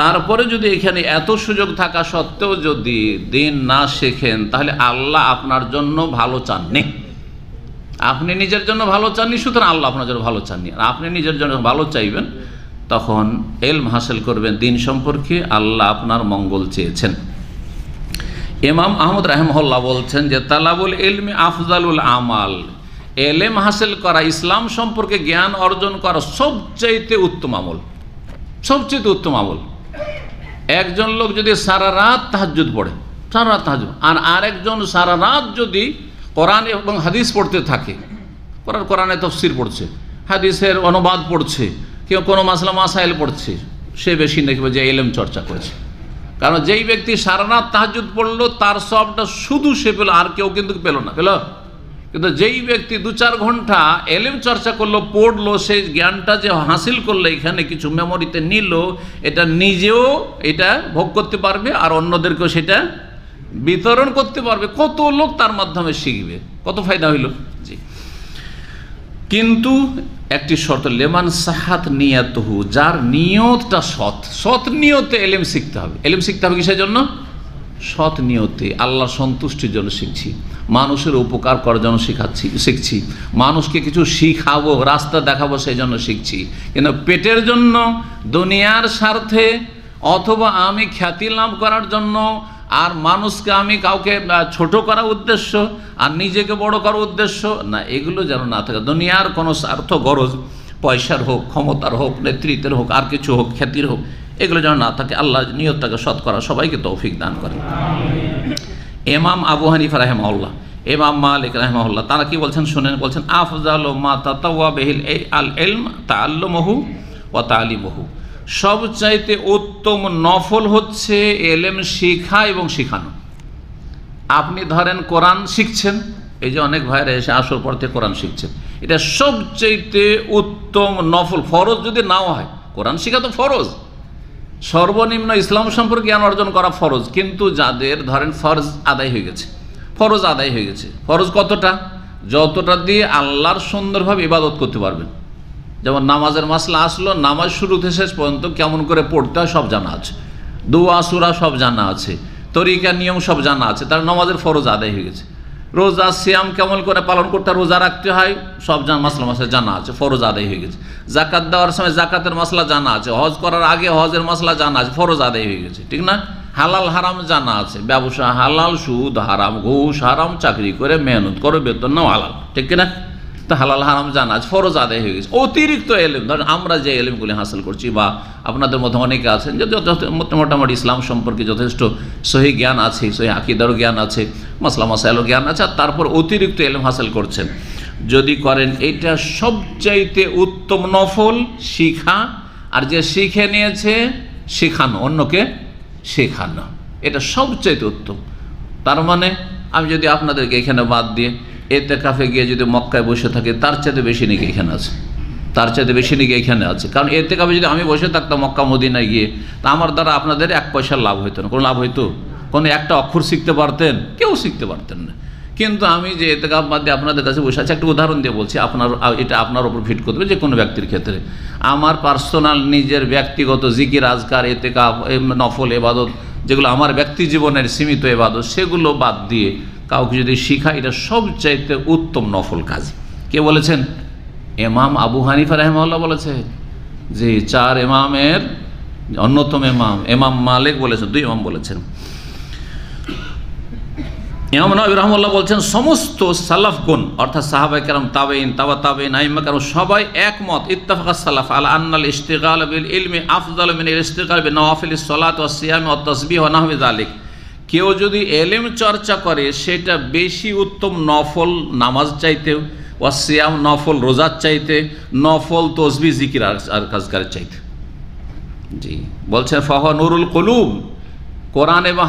তারপরে যদি এখানে এত সুযোগ থাকা সত্ত্বেও যদি দিন না শেখেন তাহলে আল্লাহ আপনার জন্য ভালো চাননি আপনি নিজের জন্য ভালো চাননি সুতরাং আল্লাহ আপনার জন্য ভালো চাননি আর আপনি নিজের জন্য ভালো চাইবেন তখন এলম হাসিল করবেন দিন সম্পর্কে আল্লাহ আপনার মঙ্গল চেয়েছেন ইমাম আহমদ রাহেমহল্লা বলছেন যে তালাবুল এলমি আফজালুল আমাল এলেম হাসিল করা ইসলাম সম্পর্কে জ্ঞান অর্জন করা সবচাইতে উত্তম আমল সবচেয়ে উত্তম আমল একজন লোক যদি সারা রাত তাহাজুদ পড়ে সারা রাত তাহাজ আর আরেকজন সারা রাত যদি কোরআন এবং হাদিস পড়তে থাকে কোরআন কোরআনে তফসির পড়ছে হাদিসের অনুবাদ পড়ছে কেউ কোনো মাসলা মাসাইল পড়ছে সে বেশি নাকি যে এলএম চর্চা করেছে কারণ যেই ব্যক্তি সারা রাত তাহাজুদ পড়লো তার সবটা শুধু সে পেলো আর কেউ কিন্তু পেল না পেল কিন্তু যেই ব্যক্তি দু চার ঘন্টা এলেম চর্চা করলো পড়লো সেই জ্ঞানটা যে হাসিল করলো এখানে কিছু মেমোরিতে নিল এটা নিজেও এটা ভোগ করতে পারবে আর অন্যদেরকেও সেটা বিতরণ করতে পারবে কত লোক তার মাধ্যমে শিখবে কত ফায়দা হইল জি কিন্তু একটি শর্ত লেমান সাহাত হু যার নিয়তটা সৎ সৎ নিয়তে এলেম শিখতে হবে এলেম শিখতে হবে কিসের জন্য সৎ নিয়তে আল্লাহ সন্তুষ্টির জন্য শিখছি মানুষের উপকার করার জন্য শেখাচ্ছি শিখছি মানুষকে কিছু শিখাবো রাস্তা দেখাবো সেই জন্য শিখছি কিন্তু পেটের জন্য দুনিয়ার স্বার্থে অথবা আমি খ্যাতি লাভ করার জন্য আর মানুষকে আমি কাউকে ছোট করার উদ্দেশ্য আর নিজেকে বড় করার উদ্দেশ্য না এগুলো যেন না থাকে দুনিয়ার কোনো স্বার্থ গরজ পয়সার হোক ক্ষমতার হোক নেতৃত্বের হোক আর কিছু হোক খ্যাতির হোক এগুলো যেন না থাকে আল্লাহ নিয়তটাকে সৎ করা সবাইকে তৌফিক দান করে এমাম আবু হানিফ রাহেমাউল্লাহ এমাম মালিক রাহেমাউল্লাহ তারা কি বলছেন শুনেন বলছেন আফজাল মা তাতাওয়া বেহিল এই আল এলম তা আল্লমহু ও তা সবচাইতে উত্তম নফল হচ্ছে এলেম শিখা এবং শিখানো আপনি ধরেন কোরআন শিখছেন এই যে অনেক ভাইরা এসে আসর থেকে কোরআন শিখছেন এটা সবচেয়ে উত্তম নফল ফরজ যদি নাও হয় কোরআন শিখা তো ফরজ সর্বনিম্ন ইসলাম সম্পর্কে জ্ঞান অর্জন করা ফরজ কিন্তু যাদের ধরেন ফরজ আদায় হয়ে গেছে ফরজ আদায় হয়ে গেছে ফরজ কতটা যতটা দিয়ে আল্লাহর সুন্দরভাবে ইবাদত করতে পারবেন যেমন নামাজের মাসলা আসলো নামাজ শুরু থেকে শেষ পর্যন্ত কেমন করে পড়তে হয় সব জানা আছে দুয়া সুরা সব জানা আছে তরিকা নিয়ম সব জানা আছে তার নামাজের ফরজ আদায় হয়ে গেছে রোজা সিয়াম কেমন করে পালন করতে রোজা রাখতে হয় সব জান মাসলা মশলা জানা আছে ফরজ আদায় হয়ে গেছে জাকাত দেওয়ার সময় জাকাতের মশলা জানা আছে হজ করার আগে হজের মশলা জানা আছে ফরজ আদায় হয়ে গেছে ঠিক না হালাল হারাম জানা আছে ব্যবসা হালাল সুদ হারাম ঘুষ হারাম চাকরি করে মেহনত করো বেতন নাও হালাল ঠিক কিনা তা হালাল হারাম আজ ফরজ আদায় হয়ে গেছে অতিরিক্ত এলেম ধরেন আমরা যে এলেমগুলি হাসিল করছি বা আপনাদের মধ্যে অনেকে আছেন যে মোটামুটি ইসলাম সম্পর্কে যথেষ্ট সহি জ্ঞান আছে সহি আকিদারও জ্ঞান আছে মাসলা মাসাইলও জ্ঞান আছে আর তারপর অতিরিক্ত এলেম হাসিল করছেন যদি করেন এটা সবচাইতে উত্তম নফল শিখা আর যে শিখে নিয়েছে শেখানো অন্যকে শেখানো এটা সবচাইতে উত্তম তার মানে আমি যদি আপনাদেরকে এখানে বাদ দিয়ে এতে কাফে গিয়ে যদি মক্কায় বসে থাকে তার চাইতে বেশি নাকি এখানে আছে তার চাইতে বেশি নাকি এখানে আছে কারণ এতে কাফে যদি আমি বসে থাকতাম মক্কা মদিনায় গিয়ে তা আমার দ্বারা আপনাদের এক পয়সার লাভ হইতো না কোনো লাভ হইতো কোনো একটা অক্ষর শিখতে পারতেন কেউ শিখতে পারতেন না কিন্তু আমি যে এতেকাপ বাদ দিয়ে আপনাদের কাছে বসে আছি একটা উদাহরণ দিয়ে বলছি আপনার এটা আপনার ওপর ফিট করবে যে কোনো ব্যক্তির ক্ষেত্রে আমার পার্সোনাল নিজের ব্যক্তিগত জিকির আজকার কাপ নফল এবাদত যেগুলো আমার ব্যক্তি জীবনের সীমিত এবাদত সেগুলো বাদ দিয়ে কাউকে যদি শিখা এটা সবচাইতে উত্তম নফল কাজ কে বলেছেন এমাম আবু হানিফা রহমাল্লা বলেছে যে চার এমামের অন্যতম এমাম এমাম মালিক বলেছেন দুই এমাম বলেছেন ইমাম নবী রহমাল্লাহ বলছেন সমস্ত সালাফগুন অর্থাৎ সাহাবাই কেরম তাবেইন তাবা তাবেইন আইমা কেরম সবাই একমত ইত্তাফাক সালাফ আল আন্নাল ইস্তেকাল বিল ইলমি আফজাল মিন ইস্তেকাল বিল নওয়াফিল সালাত ওয়া সিয়াম ও তাসবিহ ওয়া নাহমি যালিক কেউ যদি এলেম চর্চা করে সেটা বেশি উত্তম নফল নামাজ চাইতে ওয়াসিয়াম নফল রোজার চাইতে নফল তসবি জিকির আর কাজকারের চাইতে জি বলছেন ফাহ নুরুল কলুম কোরআন এবং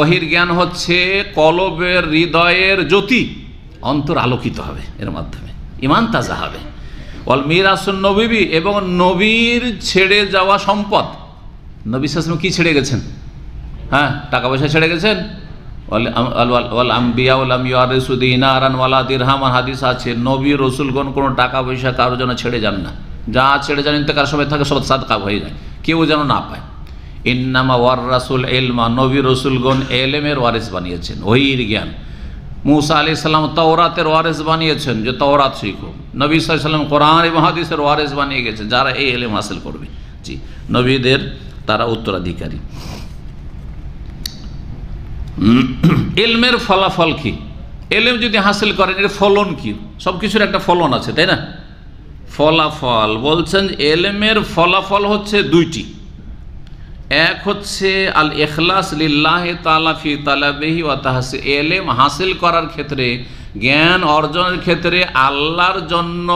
ওহির জ্ঞান হচ্ছে কলবের হৃদয়ের জ্যোতি অন্তর আলোকিত হবে এর মাধ্যমে ইমান তাজা হবে মির মিরাসুন নবীবি এবং নবীর ছেড়ে যাওয়া সম্পদ নবী শাসম কি ছেড়ে গেছেন হ্যাঁ টাকা পয়সা ছেড়ে গেছেন হাদিস আছে নবী রসুলগণ কোনো টাকা পয়সা কারো যেন ছেড়ে যান না যা ছেড়ে যান ইন্তকার সময় থাকে সব কাপ হয়ে যায় কেউ যেন না পায় ইন্নামা ওয়ার রাসুল এলমা নবী রসুলগণ এলেমের ওয়ারেস বানিয়েছেন ওইর জ্ঞান মুসা আলি সাল্লাম তওরাতের ওয়ারেস বানিয়েছেন যে তওরাত শিখো নবী সাল্লাম কোরআন এবং হাদিসের ওয়ারেস বানিয়ে গেছেন যারা এই এলেম হাসিল করবে জি নবীদের তারা উত্তরাধিকারী এলমের ফলাফল কি এলেম যদি হাসিল করেন এর ফলন কি সব কিছুর একটা ফলন আছে তাই না ফলাফল বলছেন এলেমের ফলাফল হচ্ছে দুইটি এক হচ্ছে আল এখলাস লিল্লাহ তালাফি তালাবেহি ও তাহাসি এলেম হাসিল করার ক্ষেত্রে জ্ঞান অর্জনের ক্ষেত্রে আল্লাহর জন্য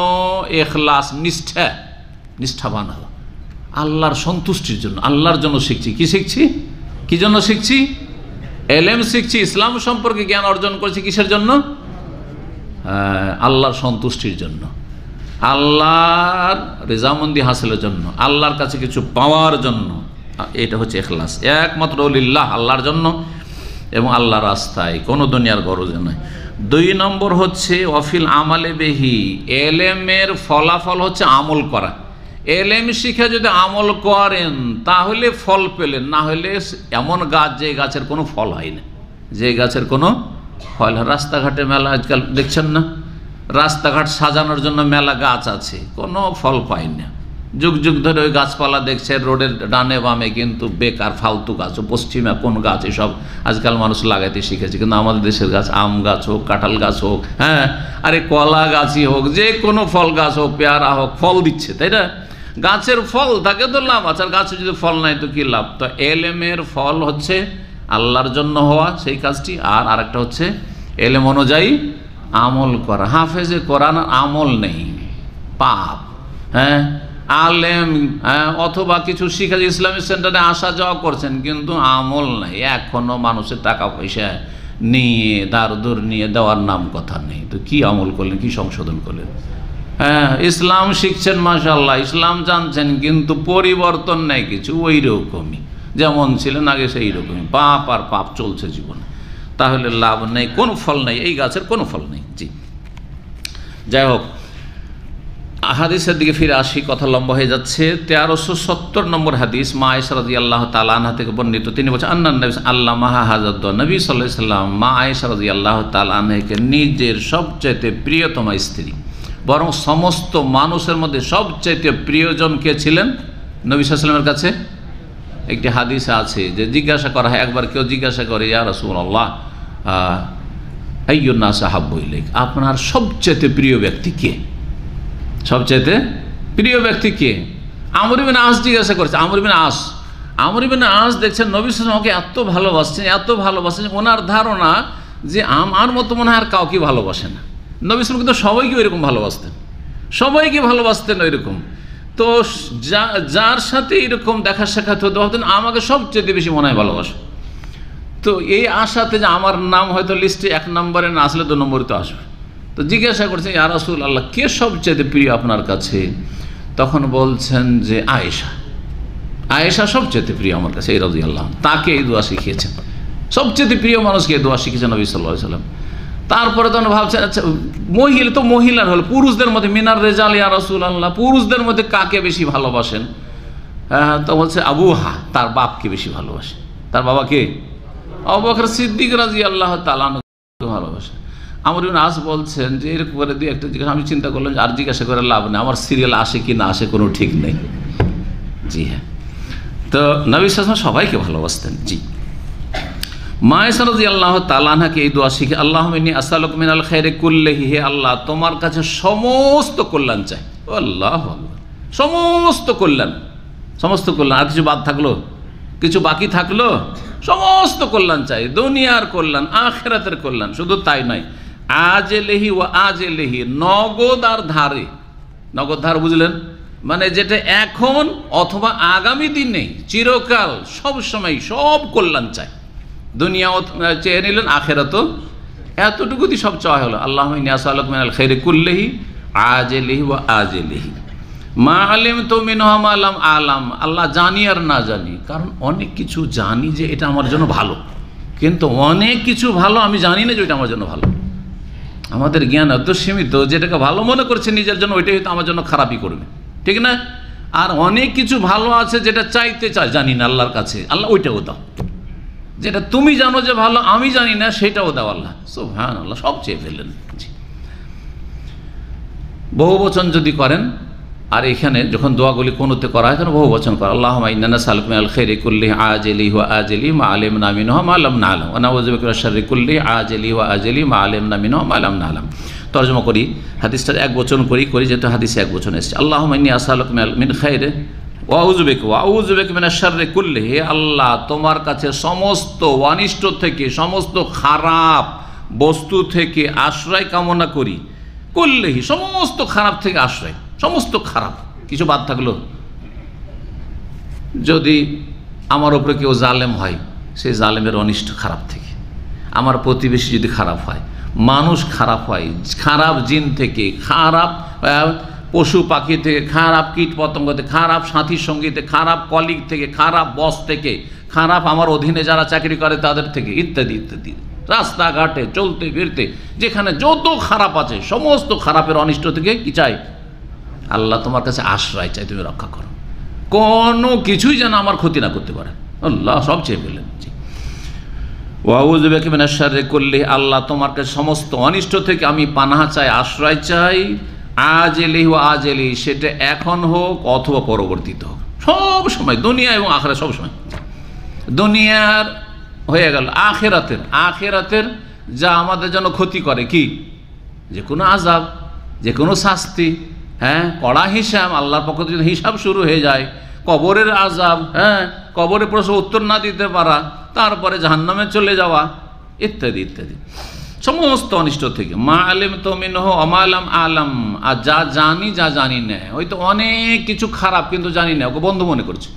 এখলাস নিষ্ঠা নিষ্ঠাবান হওয়া আল্লাহর সন্তুষ্টির জন্য আল্লাহর জন্য শিখছি কি শিখছি কি জন্য শিখছি এলেম শিখছি ইসলাম সম্পর্কে জ্ঞান অর্জন করছি কিসের জন্য আল্লাহর সন্তুষ্টির জন্য আল্লাহর রেজামন্দি হাসিলের জন্য আল্লাহর কাছে কিছু পাওয়ার জন্য এটা হচ্ছে এখলাস একমাত্র লিল্লাহ আল্লাহর জন্য এবং আল্লাহর রাস্তায় কোনো দুনিয়ার গরজে নয় দুই নম্বর হচ্ছে অফিল আমালে বেহি এলেমের ফলাফল হচ্ছে আমল করা এলেম শিখে যদি আমল করেন তাহলে ফল পেলেন না হলে এমন গাছ যে গাছের কোনো ফল হয় না যে গাছের কোনো ফল রাস্তাঘাটে মেলা আজকাল দেখছেন না রাস্তাঘাট সাজানোর জন্য মেলা গাছ আছে কোনো ফল পায় না যুগ যুগ ধরে ওই গাছপালা দেখছে রোডের ডানে বামে কিন্তু বেকার ফালতু গাছ পশ্চিমা কোন গাছ এসব আজকাল মানুষ লাগাইতে শিখেছে কিন্তু আমাদের দেশের গাছ আম গাছ হোক কাঁঠাল গাছ হোক হ্যাঁ আরে কলা গাছই হোক যে কোনো ফল গাছ হোক পেয়ারা হোক ফল দিচ্ছে তাই না গাছের ফল তাকে তো লাভ আছে আর গাছে যদি ফল নাই তো কি লাভ তো এলেমের ফল হচ্ছে আল্লাহর জন্য হওয়া সেই কাজটি আর আরেকটা হচ্ছে এলেম অনুযায়ী আমল করা হাফেজে কোরআন আমল নেই পাপ হ্যাঁ আলেম হ্যাঁ, অথবা কিছু শিক্ষা ইসলামী সেন্টারে আসা যাওয়া করছেন কিন্তু আমল নাই এখনও মানুষের টাকা পয়সা নিয়ে দারদুর নিয়ে দেওয়ার নাম কথা নেই তো কি আমল করলেন কি সংশোধন করলেন হ্যাঁ ইসলাম শিখছেন মাসাল্লাহ ইসলাম জানছেন কিন্তু পরিবর্তন নেই কিছু ওই রকমই যেমন ছিলেন আগে সেই রকমই পাপ আর পাপ চলছে জীবনে তাহলে লাভ নেই কোনো ফল নেই এই গাছের কোনো ফল নেই জি যাই হোক হাদিসের দিকে ফিরে আসি কথা লম্বা হয়ে যাচ্ছে তেরোশো সত্তর নম্বর হাদিস মা আয়সারদি আল্লাহ তালাহা থেকে বর্ণিত তিনি বলছেন আন্না নবী আল্লাহ মাহা হাজদ নবী সাল্লাহ সাল্লাম মা আয়সারদি আল্লাহ তালাহকে নিজের সবচেয়ে প্রিয়তমা স্ত্রী বরং সমস্ত মানুষের মধ্যে সবচাইতে প্রিয়জন কে ছিলেন নবী সাল্লামের কাছে একটি হাদিস আছে যে জিজ্ঞাসা করা হয় একবার কেউ জিজ্ঞাসা করে ইয়া রসুল আল্লাহ আইয়ুন্না সাহাবইলেক আপনার সবচাইতে প্রিয় ব্যক্তি কে সবচাইতে প্রিয় ব্যক্তি কে আমরিবিন আস জিজ্ঞাসা করেছে আমরিবিন আস আমরিবিন আস দেখছেন নবী সালামকে এত ভালোবাসছেন এত ভালোবাসছেন ওনার ধারণা যে আমার মতো মনে হয় আর কাউকে ভালোবাসে না নবিসম কিন্তু সবাইকে ওইরকম ভালোবাসতেন সবাইকে ভালোবাসতেন ওইরকম তো যার সাথে এরকম দেখা সাক্ষাৎ হতে হতেন আমাকে সবচেয়ে বেশি মনে হয় ভালোবাসে তো এই আশাতে যে আমার নাম হয়তো লিস্টে এক নম্বরে না আসলে দু নম্বরে তো আসবে তো জিজ্ঞাসা করছেন ইয়ার রাসুল আল্লাহ কে সবচেয়ে প্রিয় আপনার কাছে তখন বলছেন যে আয়েশা আয়েশা সবচেয়ে প্রিয় আমার কাছে এই রাজি আল্লাহ তাকে এই দোয়া শিখিয়েছেন সবচেয়ে প্রিয় মানুষকে এই দোয়া শিখিয়েছেন নবী সাল্লাহ সাল্লাম তারপরে তখন ভাবছে আচ্ছা মহিলা তো মহিলার হলো পুরুষদের মধ্যে মিনার রেজাল ইয়া রসুল আল্লাহ পুরুষদের মধ্যে কাকে বেশি ভালোবাসেন হ্যাঁ, তো বলছে আবু হা তার বাপকে বেশি ভালোবাসে তার বাবাকে অবাকর সিদ্দিক রাজি আল্লাহ তালানকে ভালোবাসে আমার ইউন আস বলছেন যে এরকম করে দিয়ে একটা জিজ্ঞাসা আমি চিন্তা করলাম যে আর জিজ্ঞাসা করে লাভ নেই আমার সিরিয়াল আসে কি না আসে কোনো ঠিক নেই জি হ্যাঁ তো নবী সবাইকে ভালোবাসতেন জি মায়েসরজি আল্লাহ তালাহাকে এই দোয়া শিখে আল্লাহ মিনি আসালক মিনাল খাইরে কুল্লেহি হে আল্লাহ তোমার কাছে সমস্ত কল্যাণ চাই আল্লাহ সমস্ত কল্যাণ সমস্ত কল্যাণ আর কিছু বাদ থাকলো কিছু বাকি থাকলো সমস্ত কল্যাণ চাই দুনিয়ার কল্যাণ আখেরাতের কল্যাণ শুধু তাই নয় আজ লেহি ও আজ লেহি নগদ আর ধারে নগদ ধার বুঝলেন মানে যেটা এখন অথবা আগামী দিনে চিরকাল সব সময় সব কল্যাণ চায় দুনিয়াও চেয়ে নিলেন আখেরাতও দিয়ে সব চাওয়া হলো আল্লাহ নিয়াসালক খেরে কুল্লেহি আজেলিহি বা আজেলিহি মা আলিম তো মিনহাম আলম আলাম আল্লাহ জানি আর না জানি কারণ অনেক কিছু জানি যে এটা আমার জন্য ভালো কিন্তু অনেক কিছু ভালো আমি জানি না যে ওইটা আমার জন্য ভালো আমাদের জ্ঞান এত সীমিত যেটাকে ভালো মনে করছে নিজের জন্য ওইটাই হয়তো আমার জন্য খারাপই করবে ঠিক না আর অনেক কিছু ভালো আছে যেটা চাইতে চাই জানি না আল্লাহর কাছে আল্লাহ ওইটাও দাও যেটা তুমি জানো যে ভালো আমি জানি না সেটাও দাও আল্লাহ সোহান আল্লাহ সবচেয়ে চেয়ে ফেললেন বহু বচন যদি করেন আর এখানে যখন দোয়াগুলি কোনোতে করা হয় তখন বহু বচন করা আল্লাহ ইন্নানা সালকুম আল খেরি কুল্লি আজেলি হুয়া আজেলি মা আলিম নামিন হম আলম না আলম ওনাউজিবুর শরি কুল্লি আজেলি হুয়া আজেলি মা আলিম নামিন হম আলম না আলম তর্জমা করি হাদিসটার এক বচন করি করি যেহেতু হাদিসে এক বচন এসছে আল্লাহ মাইনি আসালুকমিন খাইরে ওয়াউজবেক ওয়াউজবেক করলে হে আল্লাহ তোমার কাছে সমস্ত অনিষ্ট থেকে সমস্ত খারাপ বস্তু থেকে আশ্রয় কামনা করি করলেহি সমস্ত খারাপ থেকে আশ্রয় সমস্ত খারাপ কিছু বাদ থাকলো যদি আমার ওপরে কেউ জালেম হয় সেই জালেমের অনিষ্ট খারাপ থেকে আমার প্রতিবেশী যদি খারাপ হয় মানুষ খারাপ হয় খারাপ জিন থেকে খারাপ পশু পাখি থেকে খারাপ কীট পতঙ্গ থেকে খারাপ সাথী সঙ্গীতে খারাপ কলিগ থেকে খারাপ বস থেকে খারাপ আমার অধীনে যারা চাকরি করে তাদের থেকে ইত্যাদি ইত্যাদি রাস্তাঘাটে চলতে ফিরতে যেখানে যত খারাপ আছে সমস্ত খারাপের অনিষ্ট থেকে কি চাই আল্লাহ তোমার কাছে আশ্রয় চাই তুমি রক্ষা করো কোনো কিছুই যেন আমার ক্ষতি না করতে পারে আল্লাহ সব চেয়ে বললেন ওয়াউজবেকে করলে আল্লাহ তোমার কাছে সমস্ত অনিষ্ট থেকে আমি পানাহা চাই আশ্রয় চাই আজ এলি ও আজ এলি সেটা এখন হোক অথবা পরবর্তীতে হোক সব সময় দুনিয়া এবং আখেরা সব সময় দুনিয়ার হয়ে গেল আখেরাতের আখেরাতের যা আমাদের জন্য ক্ষতি করে কি যে কোনো আজাব যে কোনো শাস্তি হ্যাঁ কড়া হিসাব আল্লাহর পক্ষ থেকে হিসাব শুরু হয়ে যায় কবরের আজাব হ্যাঁ কবরের প্রশ্ন উত্তর না দিতে পারা তারপরে জাহান্নামে চলে যাওয়া ইত্যাদি ইত্যাদি সমস্ত অনিষ্ট থেকে মা আলেম তমিন হো আমালাম আলাম আর যা জানি যা জানি না ওই তো অনেক কিছু খারাপ কিন্তু জানি না ওকে বন্ধু মনে করছে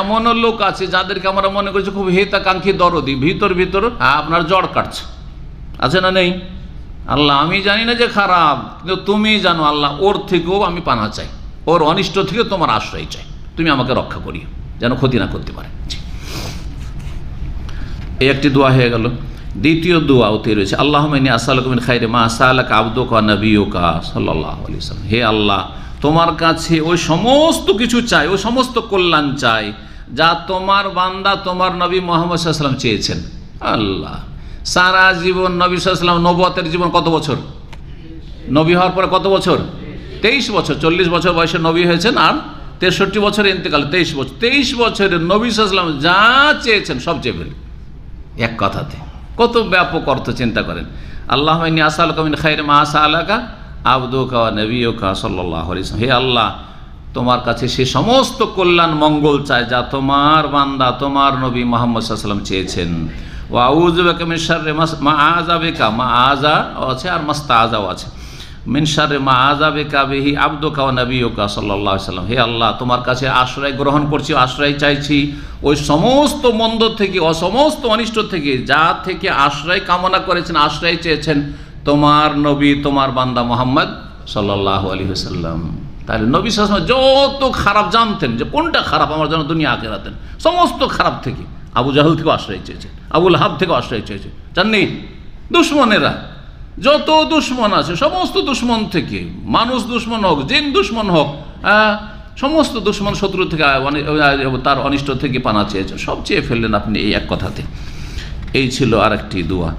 এমনও লোক আছে যাদেরকে আমরা মনে করছি খুব হিতাকাঙ্ক্ষী দরদি ভিতর ভিতর হ্যাঁ, আপনার জ্বর কাটছে আছে না নেই আল্লাহ আমি জানি না যে খারাপ কিন্তু তুমি জানো আল্লাহ ওর থেকেও আমি পানা চাই ওর অনিষ্ট থেকে তোমার আশ্রয় চাই তুমি আমাকে রক্ষা করিও যেন ক্ষতি না করতে পারে এই একটি দোয়া হয়ে গেল দ্বিতীয় দোয়াওতে রয়েছে আল্লাহ মিনী আসালকমিন খাইরে মা আসালাক আব্দোকা নবীকা সাল্লাহ আলি সাল্লাম হে আল্লাহ তোমার কাছে ওই সমস্ত কিছু চাই ওই সমস্ত কল্যাণ চাই যা তোমার বান্দা তোমার নবী মোহাম্মদ সাল্লাম চেয়েছেন আল্লাহ সারা জীবন নবী সাল্লাম নবতের জীবন কত বছর নবী হওয়ার পরে কত বছর তেইশ বছর চল্লিশ বছর বয়সে নবী হয়েছেন আর তেষট্টি বছর ইন্তেকাল তেইশ বছর তেইশ বছরের নবী সাল্লাম যা চেয়েছেন সব চেয়ে এক কথাতে কত ব্যাপক অর্থ চিন্তা করেন আল্লাহ আসাল কমিন খাইর মা আসা আলাকা আব্দু কা নবী কা সাল্লাহ হে আল্লাহ তোমার কাছে সে সমস্ত কল্যাণ মঙ্গল চায় যা তোমার বান্দা তোমার নবী মোহাম্মদ সাল্লাম চেয়েছেন ও আউজ মা আজাবেকা মা আজা আছে আর মাস্তা আজাও আছে মিনসারে মা আজাবে কাবেহি আব্দ কাওয়া নবী ওকা সাল্লা সাল্লাম হে আল্লাহ তোমার কাছে আশ্রয় গ্রহণ করছি আশ্রয় চাইছি ওই সমস্ত মন্দ থেকে অসমস্ত অনিষ্ট থেকে যা থেকে আশ্রয় কামনা করেছেন আশ্রয় চেয়েছেন তোমার নবী তোমার বান্দা মোহাম্মদ সাল্লাহ আলী হুসাল্লাম তাহলে নবী সাল্লাম যত খারাপ জানতেন যে কোনটা খারাপ আমার জন্য দুনিয়া আগে রাতেন সমস্ত খারাপ থেকে আবু জাহল থেকেও আশ্রয় চেয়েছেন আবুল হাব থেকেও আশ্রয় চেয়েছেন জাননি দুশ্মনেরা যত দুশ্মন আছে সমস্ত দুশ্মন থেকে মানুষ দুশ্মন হোক জিন দুশ্মন হোক হ্যাঁ, সমস্ত দুশ্মন শত্রু থেকে তার অনিষ্ট থেকে পানা চেয়েছে সব চেয়ে ফেললেন আপনি এই এক কথাতে এই ছিল আর একটি দোয়া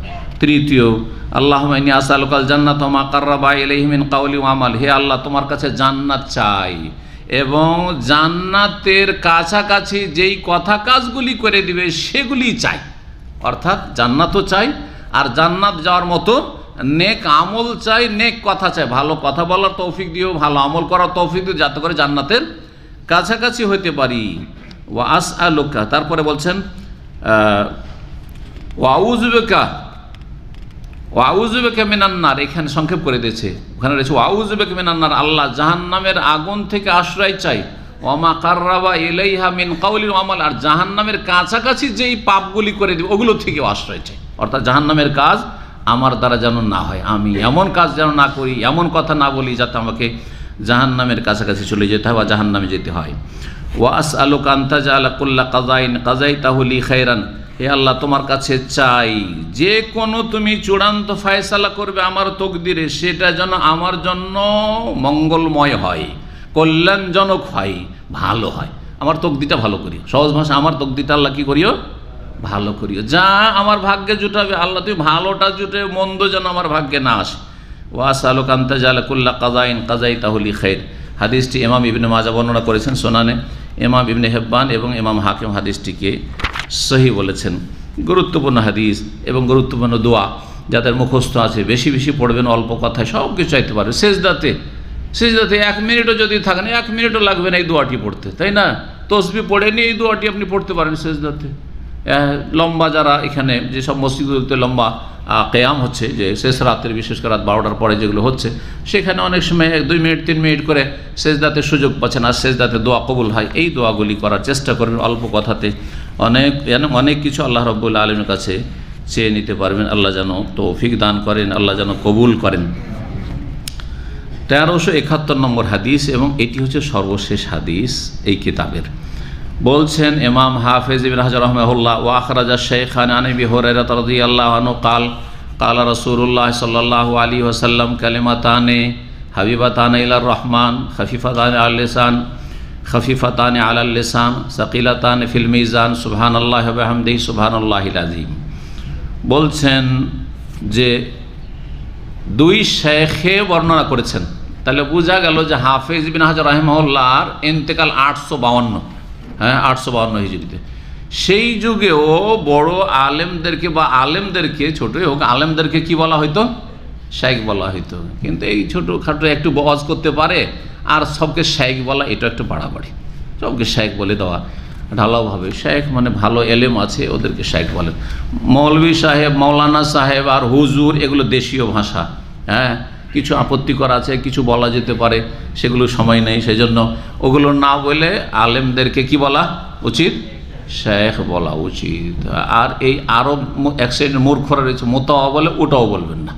তৃতীয় আল্লাহ আসালকাল জান্নাত কাউলি আমাল হে আল্লাহ তোমার কাছে জান্নাত চাই এবং জান্নাতের কাছাকাছি যেই কথা কাজগুলি করে দিবে সেগুলি চাই অর্থাৎ জান্নাতও চাই আর জান্নাত যাওয়ার মতো নেক আমল চাই নেক কথা চাই ভালো কথা বলার তৌফিক দিও ভালো আমল করার তৌফিক দিও যাতে করে জান্নাতের কাছাকাছি হইতে পারি ওয়া আস আলোকা তারপরে বলছেন ওয়াউজবেকা ওয়াউজবেকা মিনান্নার এখানে সংক্ষেপ করে দিয়েছে ওখানে রয়েছে ওয়াউজবেক মিনান্নার আল্লাহ জাহান্নামের আগুন থেকে আশ্রয় চাই ওমা কার্রাবা এলাইহা মিন কাউলির আমল আর জাহান্নামের কাছাকাছি যেই পাপগুলি করে দেবে ওগুলো থেকেও আশ্রয় চাই অর্থাৎ জাহান্নামের কাজ আমার দ্বারা যেন না হয় আমি এমন কাজ যেন না করি এমন কথা না বলি যাতে আমাকে জাহান নামের কাছাকাছি চলে যেতে হয় বা জাহান নামে যেতে হয় ওয়াস আলু কান্তাজ আলাকুল্লা কাজাইন কাজাই তাহলি খাইরান হে আল্লাহ তোমার কাছে চাই যে কোনো তুমি চূড়ান্ত ফায়সালা করবে আমার তকদিরে সেটা যেন আমার জন্য মঙ্গলময় হয় কল্যাণজনক হয় ভালো হয় আমার তকদিটা ভালো করিও সহজ ভাষা আমার তকদিটা আল্লাহ কী করিও ভালো করিও যা আমার ভাগ্যে জুটাবে আল্লাহ তুই ভালোটা জুটে মন্দ যেন আমার ভাগ্যে না আসে ওয়াস আলো কান্তা জালাকুল্লা কাজাইন কাজাই তাহলি খের হাদিসটি এমাম ইবনে মাজা বর্ণনা করেছেন সোনানে এমাম ইবনে হেব্বান এবং এমাম হাকিম হাদিসটিকে সহি বলেছেন গুরুত্বপূর্ণ হাদিস এবং গুরুত্বপূর্ণ দোয়া যাদের মুখস্থ আছে বেশি বেশি পড়বেন অল্প কথায় সব কিছু চাইতে পারবে শেষদাতে শেষদাতে এক মিনিটও যদি থাকেন এক মিনিটও লাগবে না এই দোয়াটি পড়তে তাই না তসবি পড়ে নিয়ে এই দোয়াটি আপনি পড়তে পারেন শেষদাতে লম্বা যারা এখানে যেসব মসজিদগুলোতে লম্বা কেয়াম হচ্ছে যে শেষ রাতের বিশেষ করে রাত বারোটার পরে যেগুলো হচ্ছে সেখানে অনেক সময় এক দুই মিনিট তিন মিনিট করে শেষ শেষদাতে সুযোগ পাচ্ছে না দাঁতে দোয়া কবুল হয় এই দোয়াগুলি করার চেষ্টা করবেন অল্প কথাতে অনেক অনেক কিছু আল্লাহ রব্বুল আলমের কাছে চেয়ে নিতে পারবেন আল্লাহ যেন তৌফিক দান করেন আল্লাহ যেন কবুল করেন তেরোশো একাত্তর নম্বর হাদিস এবং এটি হচ্ছে সর্বশেষ হাদিস এই কিতাবের বলছেন ইমাম হাফেজ ইবিন হাজার রহমাহুল্লাহ ও আখরাজা শেখ আনবি হরেরা তরদি আল্লাহ আনু কাল কালা রসুল্লাহ সাল্লাহ আলী ওসাল্লাম কালিমা তানে হাবিবা তান ইলার রহমান খফিফা তান আলসান খফিফা তানে আলাল্লিসান সকিলা তান ফিল্মিজান সুবহান আল্লাহ হামদি সুবহান আল্লাহ আজিম বলছেন যে দুই শেখে বর্ণনা করেছেন তাহলে বোঝা গেল যে হাফেজ বিন হাজার রহমাউল্লাহর ইন্তেকাল আটশো হ্যাঁ আটশো বাহান্ন হিজড়িতে সেই যুগেও বড় আলেমদেরকে বা আলেমদেরকে ছোটোই হোক আলেমদেরকে কি বলা হইতো শাইক বলা হইতো কিন্তু এই ছোটোখাটো একটু বহজ করতে পারে আর সবকে শাইক বলা এটা একটু বাড়াবাড়ি সবকে শাইক বলে দেওয়া ঢালাওভাবে শেখ মানে ভালো এলেম আছে ওদেরকে শেখ বলেন মৌলভী সাহেব মৌলানা সাহেব আর হুজুর এগুলো দেশীয় ভাষা হ্যাঁ কিছু আপত্তিকর আছে কিছু বলা যেতে পারে সেগুলো সময় নেই সেই জন্য ওগুলো না বলে আলেমদেরকে কি বলা উচিত শেখ বলা উচিত আর এই আরব অ্যাক্সিডেন্ট মূর্খরা রয়েছে মোতাওয়া বলে ওটাও বলবেন না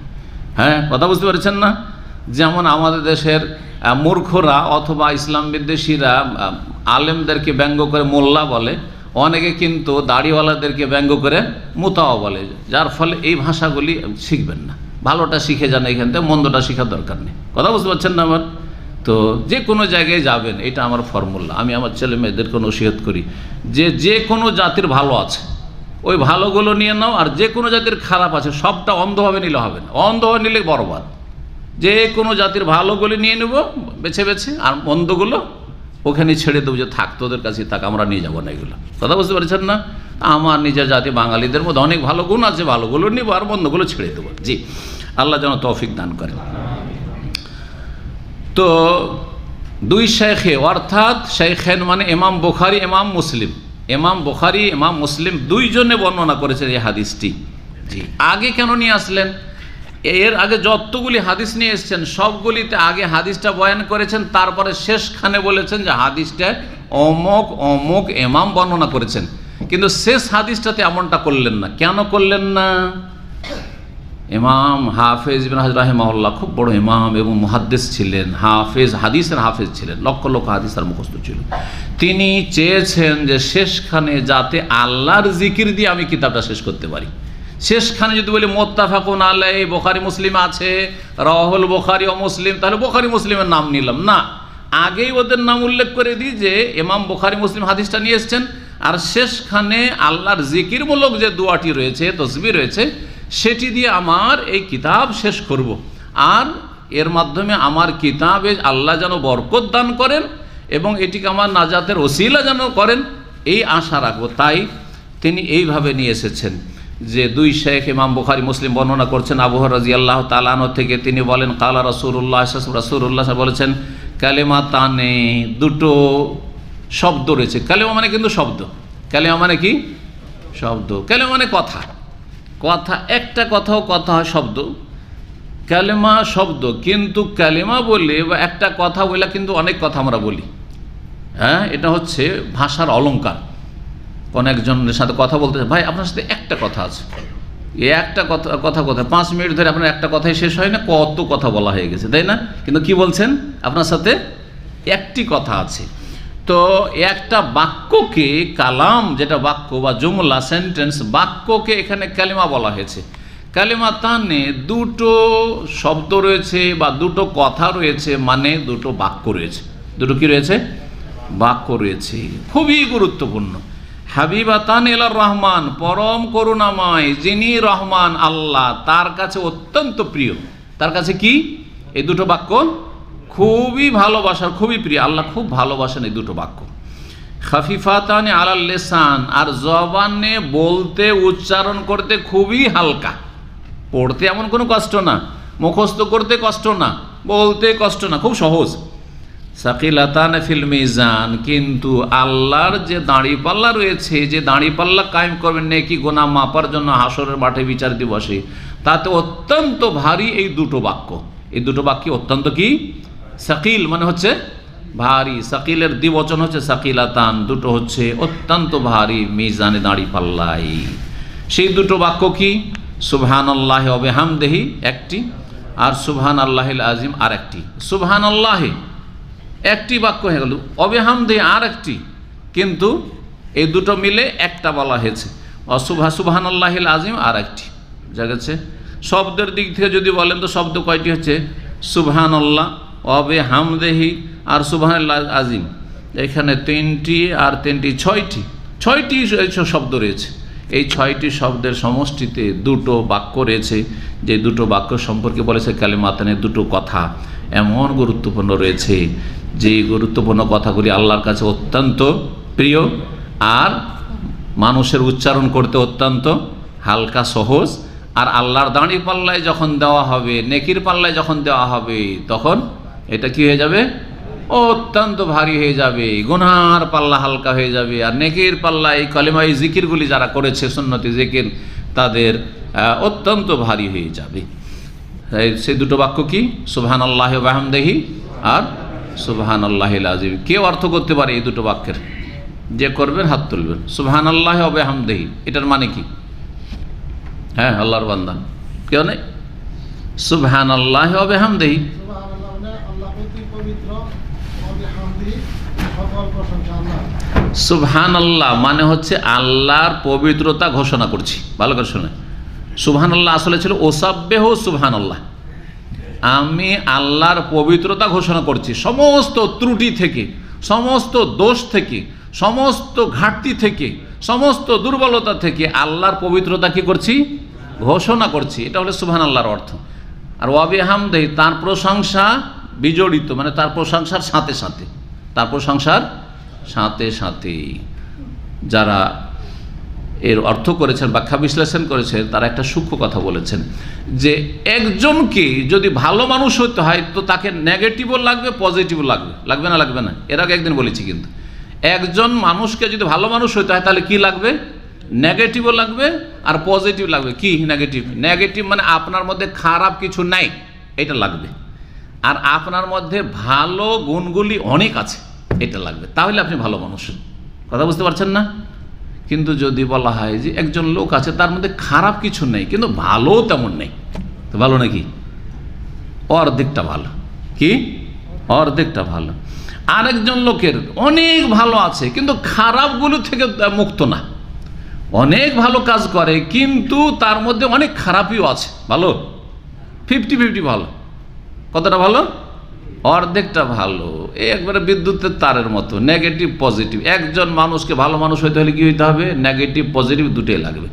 হ্যাঁ কথা বুঝতে পারছেন না যেমন আমাদের দেশের মূর্খরা অথবা ইসলাম বিদ্বেষীরা আলেমদেরকে ব্যঙ্গ করে মোল্লা বলে অনেকে কিন্তু দাড়িওয়ালাদেরকে ব্যঙ্গ করে মোতাওয়া বলে যার ফলে এই ভাষাগুলি শিখবেন না ভালোটা শিখে যান এখান থেকে মন্দটা শেখার দরকার নেই কথা বুঝতে পারছেন না আমার তো যে কোনো জায়গায় যাবেন এটা আমার ফর্মুলা আমি আমার ছেলে মেয়েদেরকে নসিহত করি যে যে কোনো জাতির ভালো আছে ওই ভালোগুলো নিয়ে নাও আর যে কোনো জাতির খারাপ আছে সবটা অন্ধভাবে নিলে হবে না অন্ধভাবে নিলে বরবাদ যে কোনো জাতির ভালোগুলো নিয়ে নেব বেছে বেছে আর মন্দগুলো ওখানে ছেড়ে দেবো যে থাক তোদের কাছে থাক আমরা নিয়ে যাবো না এগুলো কথা বুঝতে পারছেন না আমার নিজের জাতি বাঙালিদের মধ্যে অনেক ভালো গুণ আছে ভালোগুলো নিব আর বন্ধগুলো ছেড়ে দেবো জি আল্লাহ যেন তৌফিক দান করেন তো দুই শেখে অর্থাৎ শেখেন মানে এমাম বোখারি এমাম মুসলিম এমাম বোখারি এমাম মুসলিম দুইজনে বর্ণনা করেছেন এই হাদিসটি জি আগে কেন নিয়ে আসলেন এর আগে যতগুলি হাদিস নিয়ে এসছেন সবগুলিতে আগে হাদিসটা বয়ান করেছেন তারপরে শেষখানে বলেছেন যে হাদিসটা অমক অমক এমাম বর্ণনা করেছেন কিন্তু শেষ হাদিসটাতে এমনটা করলেন না কেন করলেন না এমাম হাফেজ বিন হাজ রাহেমাল্লাহ খুব বড় ইমাম এবং মহাদ্দেশ ছিলেন হাফেজ হাদিসের হাফেজ ছিলেন লক্ষ লক্ষ হাদিস মুখস্থ ছিল তিনি চেয়েছেন যে শেষখানে যাতে আল্লাহর জিকির দিয়ে আমি কিতাবটা শেষ করতে পারি শেষখানে যদি বলি মোত্তাফাকুন আলাই বোখারি মুসলিম আছে রাহুল বোখারি ও মুসলিম তাহলে বোখারি মুসলিমের নাম নিলাম না আগেই ওদের নাম উল্লেখ করে দিই যে এমাম বোখারি মুসলিম হাদিসটা নিয়ে এসছেন আর শেষখানে আল্লাহর জিকিরমূলক যে দোয়াটি রয়েছে তসবি রয়েছে সেটি দিয়ে আমার এই কিতাব শেষ করব। আর এর মাধ্যমে আমার কিতাবে আল্লাহ যেন বরকত দান করেন এবং এটিকে আমার নাজাতের ওসিলা যেন করেন এই আশা রাখবো তাই তিনি এইভাবে নিয়ে এসেছেন যে দুই শেখ ইমাম বুখারি মুসলিম বর্ণনা করছেন আবুহ রাজি আল্লাহ তালান থেকে তিনি বলেন কালা রসুল্লাহ রসুল্লাহ বলেছেন কালেমা তানে দুটো শব্দ রয়েছে কালেমা মানে কিন্তু শব্দ কালেমা মানে কি শব্দ কালেমা মানে কথা কথা একটা কথাও কথা হয় শব্দ কালেমা শব্দ কিন্তু কালেমা বলে বা একটা কথা বলে কিন্তু অনেক কথা আমরা বলি হ্যাঁ এটা হচ্ছে ভাষার অলঙ্কার কোনো একজনের সাথে কথা বলতে ভাই আপনার সাথে একটা কথা আছে এই একটা কথা কথা কথা পাঁচ মিনিট ধরে আপনার একটা কথাই শেষ হয় না কত কথা বলা হয়ে গেছে তাই না কিন্তু কি বলছেন আপনার সাথে একটি কথা আছে তো একটা বাক্যকে কালাম যেটা বাক্য বা জুমলা সেন্টেন্স বাক্যকে এখানে কালিমা বলা হয়েছে কালিমা তানে দুটো শব্দ রয়েছে বা দুটো কথা রয়েছে মানে দুটো বাক্য রয়েছে দুটো কি রয়েছে বাক্য রয়েছে খুবই গুরুত্বপূর্ণ হাবিবাতান এলার রহমান পরম করুণাময় যিনি রহমান আল্লাহ তার কাছে অত্যন্ত প্রিয় তার কাছে কি এই দুটো বাক্য খুবই ভালোবাসার খুবই প্রিয় আল্লাহ খুব ভালোবাসেন এই দুটো বাক্য খাফিফাতানে আলাল লেসান আর জবানে বলতে উচ্চারণ করতে খুবই হালকা পড়তে এমন কোনো কষ্ট না মুখস্থ করতে কষ্ট না বলতে কষ্ট না খুব সহজ সাকিলাতান ফিল মিজান কিন্তু আল্লাহর যে দাঁড়িপাল্লা রয়েছে যে দাঁড়িপাল্লা কায়েম করবেন নেকি গোনা মাপার জন্য হাসরের মাঠে বিচার দিবসে তাতে অত্যন্ত ভারী এই দুটো বাক্য এই দুটো বাক্য অত্যন্ত কি সাকিল মানে হচ্ছে ভারী সাকিলের দ্বিবচন হচ্ছে সাকিলাতান দুটো হচ্ছে অত্যন্ত ভারী মিজানে দাঁড়িপাল্লাই সেই দুটো বাক্য কি সুবহান আল্লাহ অবেহামদেহি একটি আর সুবহান আল্লাহ আজিম আর একটি সুবহান আল্লাহে একটি বাক্য হয়ে গেল অবেহামদে আর একটি কিন্তু এই দুটো মিলে একটা বলা হয়েছে অশুভা সুবাহান আল্লাহ আজিম আর একটি যা গেছে শব্দের দিক থেকে যদি বলেন তো শব্দ কয়টি হচ্ছে সুবহান আল্লাহ অবে হামদেহি আর সুবহান আজিম এখানে তিনটি আর তিনটি ছয়টি ছয়টি শব্দ রয়েছে এই ছয়টি শব্দের সমষ্টিতে দুটো বাক্য রয়েছে যে দুটো বাক্য সম্পর্কে বলেছে মাতানের দুটো কথা এমন গুরুত্বপূর্ণ রয়েছে যে গুরুত্বপূর্ণ কথাগুলি আল্লাহর কাছে অত্যন্ত প্রিয় আর মানুষের উচ্চারণ করতে অত্যন্ত হালকা সহজ আর আল্লাহর দাঁড়ি পাল্লায় যখন দেওয়া হবে নেকির পাল্লায় যখন দেওয়া হবে তখন এটা কি হয়ে যাবে অত্যন্ত ভারী হয়ে যাবে গুনার পাল্লা হালকা হয়ে যাবে আর নেকির পাল্লা এই কলেমাই জিকিরগুলি যারা করেছে সুন্নতি জিকির তাদের অত্যন্ত ভারী হয়ে যাবে সেই দুটো বাক্য কি সুবহান আল্লাহ বাহামদেহি আর সুবহান আল্লাহ আজিম কেউ অর্থ করতে পারে এই দুটো বাক্যের যে করবেন হাত তুলবেন সুবহান আল্লাহ অবেহামদেহি এটার মানে কি হ্যাঁ আল্লাহর বান্দা কেউ নেই সুবহান আল্লাহ অবেহামদেহি সুবহান আল্লাহ মানে হচ্ছে আল্লাহর পবিত্রতা ঘোষণা করছি ভালো করে শোনেন সুবহান আল্লাহ আসলে ছিল ওসাব্যেহ সুবহান আল্লাহ আমি আল্লাহর পবিত্রতা ঘোষণা করছি সমস্ত ত্রুটি থেকে সমস্ত দোষ থেকে সমস্ত ঘাটতি থেকে সমস্ত দুর্বলতা থেকে আল্লাহর পবিত্রতা কি করছি ঘোষণা করছি এটা হলো সুবহান আল্লাহর অর্থ আর ওয়াবি আহমদে তার প্রশংসা বিজড়িত মানে তার প্রশংসার সাথে সাথে তার প্রশংসার সাথে সাথে যারা এর অর্থ করেছেন ব্যাখ্যা বিশ্লেষণ করেছেন তারা একটা সূক্ষ্ম কথা বলেছেন যে একজনকে যদি ভালো মানুষ হতে হয় তো তাকে নেগেটিভও লাগবে পজিটিভও লাগবে লাগবে না লাগবে না এর আগে একদিন বলেছি কিন্তু একজন মানুষকে যদি ভালো মানুষ হতে হয় তাহলে কি লাগবে নেগেটিভও লাগবে আর পজিটিভ লাগবে কি নেগেটিভ নেগেটিভ মানে আপনার মধ্যে খারাপ কিছু নাই এটা লাগবে আর আপনার মধ্যে ভালো গুণগুলি অনেক আছে এটা লাগবে তাহলে আপনি ভালো মানুষ কথা বুঝতে পারছেন না কিন্তু যদি বলা হয় যে একজন লোক আছে তার মধ্যে খারাপ কিছু নেই কিন্তু ভালো তেমন নেই তো ভালো নাকি অর্ধেকটা ভালো কি অর্ধেকটা ভালো আরেকজন লোকের অনেক ভালো আছে কিন্তু খারাপগুলো থেকে মুক্ত না অনেক ভালো কাজ করে কিন্তু তার মধ্যে অনেক খারাপইও আছে ভালো ফিফটি ফিফটি ভালো কতটা ভালো অর্ধেকটা ভালো একবারে বিদ্যুতের তারের মতো নেগেটিভ পজিটিভ একজন মানুষকে ভালো মানুষ হইতে হলে কী হইতে হবে নেগেটিভ পজিটিভ দুটোই লাগবে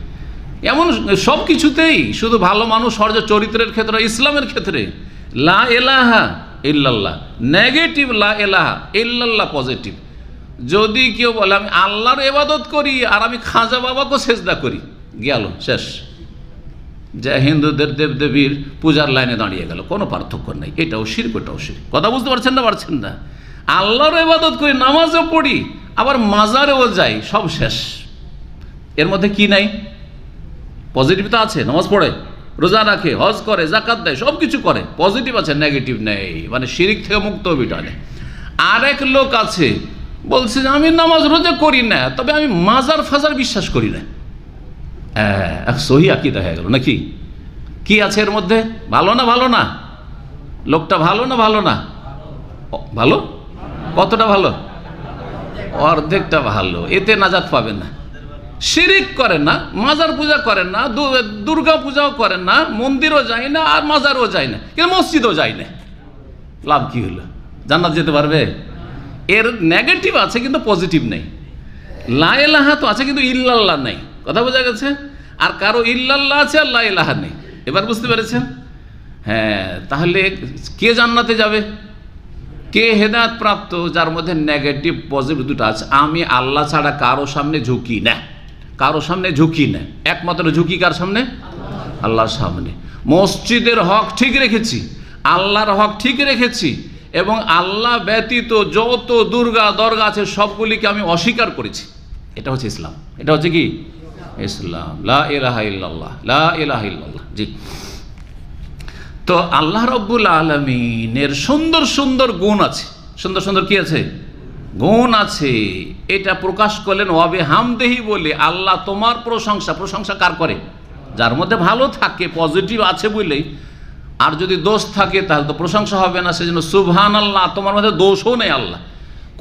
এমন সব কিছুতেই শুধু ভালো মানুষ হওয়ার যে চরিত্রের ক্ষেত্রে ইসলামের ক্ষেত্রে লা এলাহা ইল্লাল্লাহ নেগেটিভ লা এলাহা ইল্লাল্লাহ পজিটিভ যদি কেউ বলে আমি আল্লাহর এবাদত করি আর আমি খাজা বাবাকেও শেষদা করি গেল শেষ যে হিন্দুদের দেবদেবীর পূজার লাইনে দাঁড়িয়ে গেল কোনো পার্থক্য নেই এটাও শির্ক ওটাও শির্ক কথা বুঝতে পারছেন না পারছেন না আল্লাহর ইবাদত করি নামাজও পড়ি আবার মাজারেও যাই সব শেষ এর মধ্যে কি নাই পজিটিভ তো আছে নামাজ পড়ে রোজা রাখে হজ করে জাকাত দেয় সব কিছু করে পজিটিভ আছে নেগেটিভ নেই মানে শিরিক থেকে মুক্ত বিটানে আরেক লোক আছে বলছে যে আমি নামাজ রোজা করি না তবে আমি মাজার ফাজার বিশ্বাস করি না হ্যাঁ সহি আকিদা হয়ে গেল নাকি কি আছে এর মধ্যে ভালো না ভালো না লোকটা ভালো না ভালো না ভালো কতটা ভালো অর্ধেকটা ভালো এতে নাজাত পাবে না শিরিক করেন না মাজার পূজা করেন না দুর্গা পূজাও করেন না মন্দিরও যায় না আর মাজারও যায় না কিন্তু মসজিদও যায় না লাভ কি হলো জান্নাত যেতে পারবে এর নেগেটিভ আছে কিন্তু পজিটিভ নেই লাহা তো আছে কিন্তু ইল্লাল্লাহ নেই কথা বোঝা গেছে আর কারো ইল্লাল্লাহ আছে আল্লাহ ইহা নেই এবার বুঝতে পেরেছেন হ্যাঁ তাহলে কে জান্নাতে যাবে কে হেদায়ত প্রাপ্ত যার মধ্যে নেগেটিভ পজিটিভ দুটো আছে আমি আল্লাহ ছাড়া কারো সামনে ঝুঁকি না কারো সামনে ঝুঁকি না একমাত্র ঝুঁকি কার সামনে আল্লাহর সামনে মসজিদের হক ঠিক রেখেছি আল্লাহর হক ঠিক রেখেছি এবং আল্লাহ ব্যতীত যত দুর্গা দর্গা আছে সবগুলিকে আমি অস্বীকার করেছি এটা হচ্ছে ইসলাম এটা হচ্ছে কি ইসলাম লা ইলাহা জি তো আল্লাহ রব্বুল আলমিনের সুন্দর সুন্দর গুণ আছে সুন্দর সুন্দর কি আছে গুণ আছে এটা প্রকাশ করলেন ওয়াবে হামদেহি বলে আল্লাহ তোমার প্রশংসা প্রশংসা কার করে যার মধ্যে ভালো থাকে পজিটিভ আছে বলেই আর যদি দোষ থাকে তাহলে তো প্রশংসা হবে না সেজন্য সুভান আল্লাহ তোমার মধ্যে দোষও নেই আল্লাহ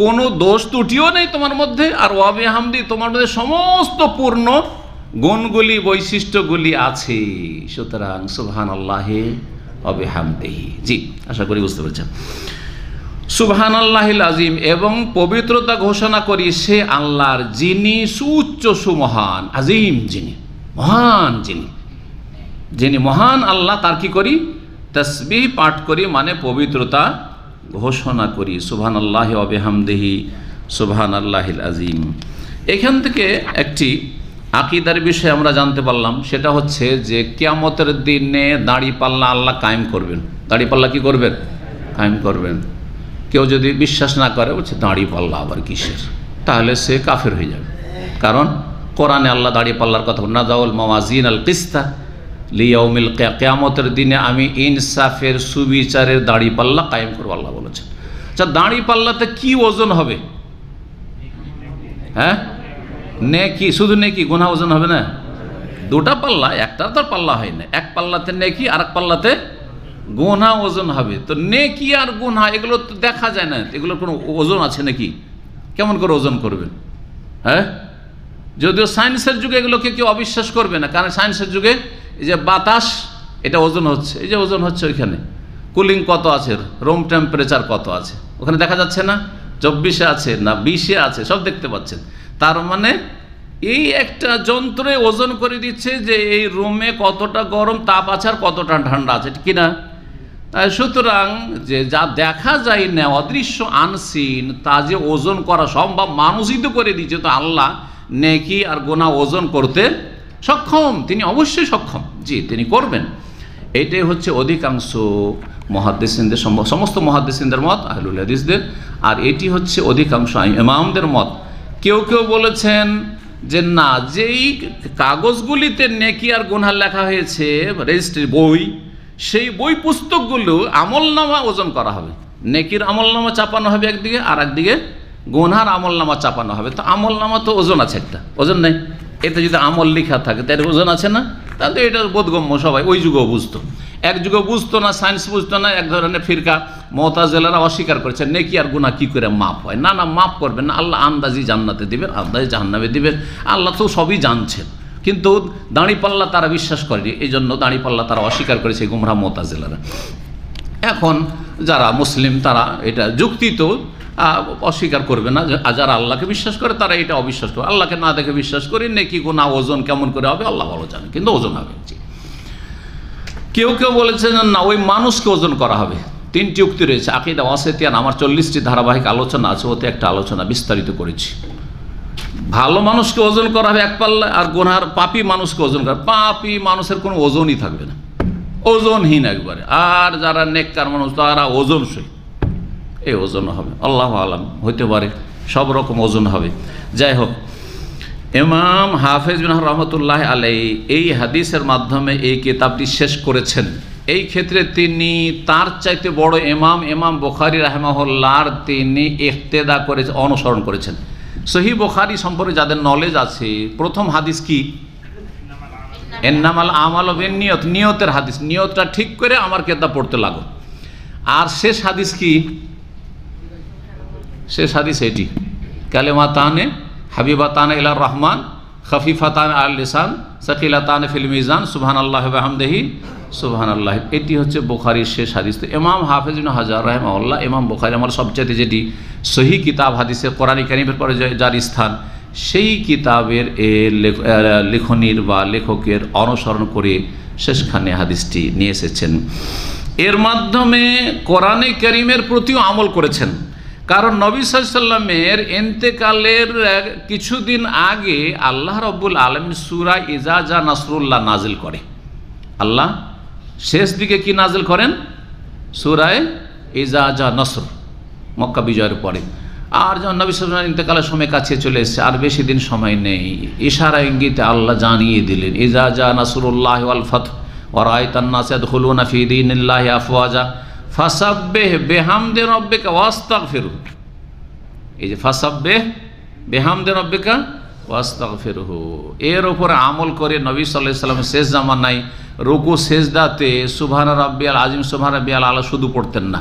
কোনো দোষ ত্রুটিও নেই তোমার মধ্যে আর ওয়াবে হামদি তোমার মধ্যে সমস্ত পূর্ণ গুণগুলি বৈশিষ্ট্যগুলি আছে সুতরাং সুবহান আল্লাহে অবে হামদেহি জি আশা করি বুঝতে পেরেছেন সুবহান আল্লাহিল আজিম এবং পবিত্রতা ঘোষণা করি সে আল্লাহর যিনি সুচ্চ সুমহান আজিম যিনি মহান যিনি যিনি মহান আল্লাহ তার কি করি তসবি পাঠ করি মানে পবিত্রতা ঘোষণা করি সুবহান আল্লাহ অবেহামদেহি সুবহান আল্লাহিল আজিম এখান থেকে একটি আকিদার বিষয়ে আমরা জানতে পারলাম সেটা হচ্ছে যে কিয়ামতের দিনে দাঁড়ি পাল্লা আল্লাহ কায়েম করবেন দাঁড়ি পাল্লা কী করবেন কায়েম করবেন কেউ যদি বিশ্বাস না করে বলছে দাঁড়ি পাল্লা আবার কিসের তাহলে সে কাফের হয়ে যাবে কারণ কোরআনে আল্লাহ দাঁড়ি পাল্লার কথা নাজাউল মাওয়াজিন আল কিস্তা লিয়াউমিল কেয়ামতের দিনে আমি ইনসাফের সুবিচারের দাঁড়ি পাল্লা কায়েম করবো আল্লাহ বলেছেন আচ্ছা দাঁড়ি পাল্লাতে কি ওজন হবে হ্যাঁ নেকি শুধু নেকি গুনা ওজন হবে না দুটা পাল্লা একটা তো পাল্লা হয় না এক পাল্লাতে নেকি আর এক পাল্লাতে গোনা ওজন হবে তো নেকি আর গোনা এগুলো তো দেখা যায় না এগুলোর কোনো ওজন আছে নাকি কেমন করে ওজন করবেন হ্যাঁ যদিও সায়েন্সের যুগে এগুলোকে কেউ অবিশ্বাস করবে না কারণ সায়েন্সের যুগে এই যে বাতাস এটা ওজন হচ্ছে এই যে ওজন হচ্ছে ওইখানে কুলিং কত আছে রুম টেম্পারেচার কত আছে ওখানে দেখা যাচ্ছে না চব্বিশে আছে না বিশে আছে সব দেখতে পাচ্ছেন তার মানে এই একটা যন্ত্রে ওজন করে দিচ্ছে যে এই রুমে কতটা গরম তাপ আছে আর কতটা ঠান্ডা আছে ঠিক না সুতরাং যে যা দেখা যায় না অদৃশ্য আনসিন তা যে ওজন করা সম্ভব মানুষই তো করে দিচ্ছে তো আল্লাহ নেকি আর গোনা ওজন করতে সক্ষম তিনি অবশ্যই সক্ষম জি তিনি করবেন এটাই হচ্ছে অধিকাংশ মহাদেশিনদের সমস্ত মহাদেশিনদের মত আহলুল হাদিসদের আর এটি হচ্ছে অধিকাংশ ইমামদের মত কেউ কেউ বলেছেন যে না যেই কাগজগুলিতে নেকি আর গোনহার লেখা হয়েছে রেজিস্ট্রি বই সেই বই পুস্তকগুলো আমলনামা ওজন করা হবে নেকির আমলনামা চাপানো হবে একদিকে আর একদিকে গোনহার আমলনামা চাপানো হবে তো আমলনামা তো ওজন আছে একটা ওজন নেই এতে যদি আমল লেখা থাকে তার ওজন আছে না তাহলে এটা বোধগম্য সবাই ওই যুগেও বুঝতো এক যুগে বুঝতো না সায়েন্স বুঝতো না এক ধরনের ফিরকা মহতাজেলারা অস্বীকার করেছে নেকি আর গুণা কি করে মাপ হয় না না মাপ করবেন না আল্লাহ আন্দাজি জান্নাতে দিবেন আন্দাজি জাহান্নাবে দিবেন আল্লাহ তো সবই জানছেন কিন্তু দাঁড়িপাল্লা তারা বিশ্বাস করেনি এই জন্য দাঁড়িপাল্লা তারা অস্বীকার করেছে গুমরা মহতাজেলারা এখন যারা মুসলিম তারা এটা যুক্তি তো অস্বীকার করবে না যারা আল্লাহকে বিশ্বাস করে তারা এটা অবিশ্বাস করে আল্লাহকে না দেখে বিশ্বাস করি নেকি গোনা ওজন কেমন করে হবে আল্লাহ ভালো জানে কিন্তু ওজন হবে কেউ কেউ বলেছেন না ওই মানুষকে ওজন করা হবে তিনটি উক্তি রয়েছে আকিদা ওয়াসেতিয়ান আমার চল্লিশটি ধারাবাহিক আলোচনা আছে ওতে একটা আলোচনা বিস্তারিত করেছি ভালো মানুষকে ওজন করা হবে এক পাল্লা আর গোনার পাপি মানুষকে ওজন করা পাপি মানুষের কোনো ওজনই থাকবে না ওজনহীন একবারে আর যারা নেককার মানুষ তারা ওজন সই এই ওজন হবে আল্লাহ আলম হইতে পারে সব রকম ওজন হবে যাই হোক এমাম হাফেজ বিন রহমতুল্লাহ আলাই এই হাদিসের মাধ্যমে এই কিতাবটি শেষ করেছেন এই ক্ষেত্রে তিনি তার চাইতে বড় এমাম এমাম বোখারি রাহেমাহুল্লার তিনি ইফতেদা করে অনুসরণ করেছেন সহি বোখারি সম্পর্কে যাদের নলেজ আছে প্রথম হাদিস কি এন্নামাল আমাল নিয়ত নিয়তের হাদিস নিয়তটা ঠিক করে আমার কেতাব পড়তে লাগো আর শেষ হাদিস কি শেষ হাদিস এটি কালেমা তানে হাবিবাতান ইলা রহমান খফিফাতান আল লিসান সাকিলাতান ফিলমিজান সুবহান আল্লাহ বাহামদেহি সুবহান আল্লাহ এটি হচ্ছে বোখারির শেষ হাদিস তো ইমাম হাফিজ হাজার রহমাউল্লাহ ইমাম বোখারি আমার সবচেয়ে যেটি সহি কিতাব হাদিসের কোরআন কারিমের পরে যার স্থান সেই কিতাবের এ লেখনির বা লেখকের অনুসরণ করে শেষখানে হাদিসটি নিয়ে এসেছেন এর মাধ্যমে কোরআনে করিমের প্রতিও আমল করেছেন কারণ নবী সাল্লামের এন্তেকালের কিছুদিন আগে আল্লাহ রব্বুল আলম সুরা ইজাজা নাসরুল্লাহ নাজিল করে আল্লাহ শেষ দিকে কি নাজিল করেন সুরায় ইজাজা নসর মক্কা বিজয়ের পরে আর যখন নবী সাল্লাম ইন্তেকালের সময় কাছে চলে এসছে আর বেশি দিন সময় নেই ইশারা ইঙ্গিতে আল্লাহ জানিয়ে দিলেন ইজাজা নাসরুল্লাহ আল ফত ওরায় তান্নাসেদ হলুনাফিদ্দিন আফওয়াজা ফাসাব্বেহ বেহামদে রব্বেকা ওয়াস্তাক ফেরু এই যে ফাসাব্বেহ বেহামদে রব্বেকা ওয়াস্তাক ফেরহু এর ওপরে আমল করে নবী সাল্লাহ সাল্লাম শেষ জামানায় রুকু শেষদাতে সুভানা আল আজিম সুভান রব্বিয়াল আলা শুধু পড়তেন না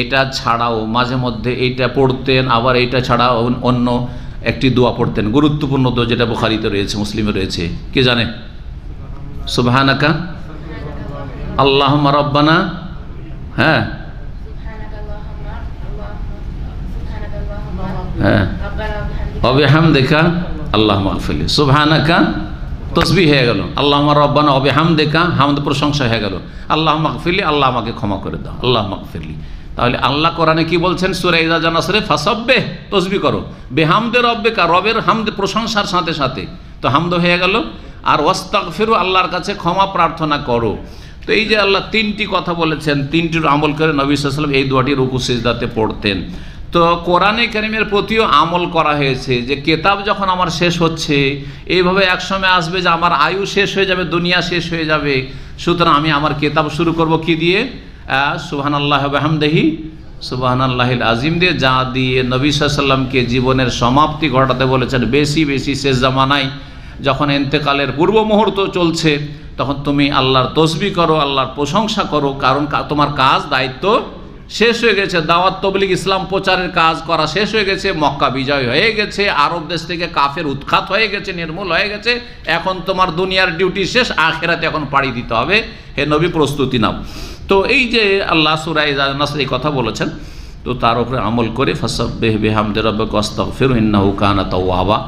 এটা ছাড়াও মাঝে মধ্যে এইটা পড়তেন আবার এইটা ছাড়াও অন্য একটি দোয়া পড়তেন গুরুত্বপূর্ণ দোয়া যেটা বুখারিতে রয়েছে মুসলিমে রয়েছে কে জানে সুবহানাকা আল্লাহ রব্বানা হ্যাঁ হ্যাঁ অবেহাম দেখা আল্লাহ মাহফিলি সুবহানাকা তসবি হয়ে গেল আল্লাহ রব্বানা অবে দেখা হামদ প্রশংসা হয়ে গেল আল্লাহ মাকফিলি আল্লাহ আমাকে ক্ষমা করে দাও আল্লাহ মাকফিলি তাহলে আল্লাহ কোরআনে কি বলছেন সুরাইজা জানাসরে ফাসব্বে তসবি করো বেহামদে রব্বেকা রবের হামদে প্রশংসার সাথে সাথে তো হামদ হয়ে গেল আর ওয়াস্তাক ফেরু আল্লাহর কাছে ক্ষমা প্রার্থনা করো তো এই যে আল্লাহ তিনটি কথা বলেছেন তিনটির আমল করে নবী সাল্লাম এই দোয়াটি রুকু সিজদাতে পড়তেন তো কোরআনে কারিমের প্রতিও আমল করা হয়েছে যে কেতাব যখন আমার শেষ হচ্ছে এইভাবে একসময় আসবে যে আমার আয়ু শেষ হয়ে যাবে দুনিয়া শেষ হয়ে যাবে সুতরাং আমি আমার কেতাব শুরু করব কি দিয়ে সুহান আল্লাহ বাহামদেহি সুবাহান আল্লাহিল আজিম দিয়ে যা দিয়ে নবী সাল্লামকে জীবনের সমাপ্তি ঘটাতে বলেছেন বেশি বেশি শেষ জামানায় যখন এন্তেকালের পূর্ব মুহূর্ত চলছে তখন তুমি আল্লাহর তসবি করো আল্লাহর প্রশংসা করো কারণ তোমার কাজ দায়িত্ব শেষ হয়ে গেছে দাওয়াত তবলিক ইসলাম প্রচারের কাজ করা শেষ হয়ে গেছে মক্কা বিজয় হয়ে গেছে আরব দেশ থেকে কাফের উৎখাত হয়ে গেছে নির্মূল হয়ে গেছে এখন তোমার দুনিয়ার ডিউটি শেষ আখেরাতে এখন পাড়ি দিতে হবে হে নবী প্রস্তুতি নাও তো এই যে আল্লাহ সুরাই এই কথা বলেছেন তো তার উপরে আমল করে ফসব বেহ হামদে রব্বে কস্তক ফেরু ইন্নাহু তাও আবা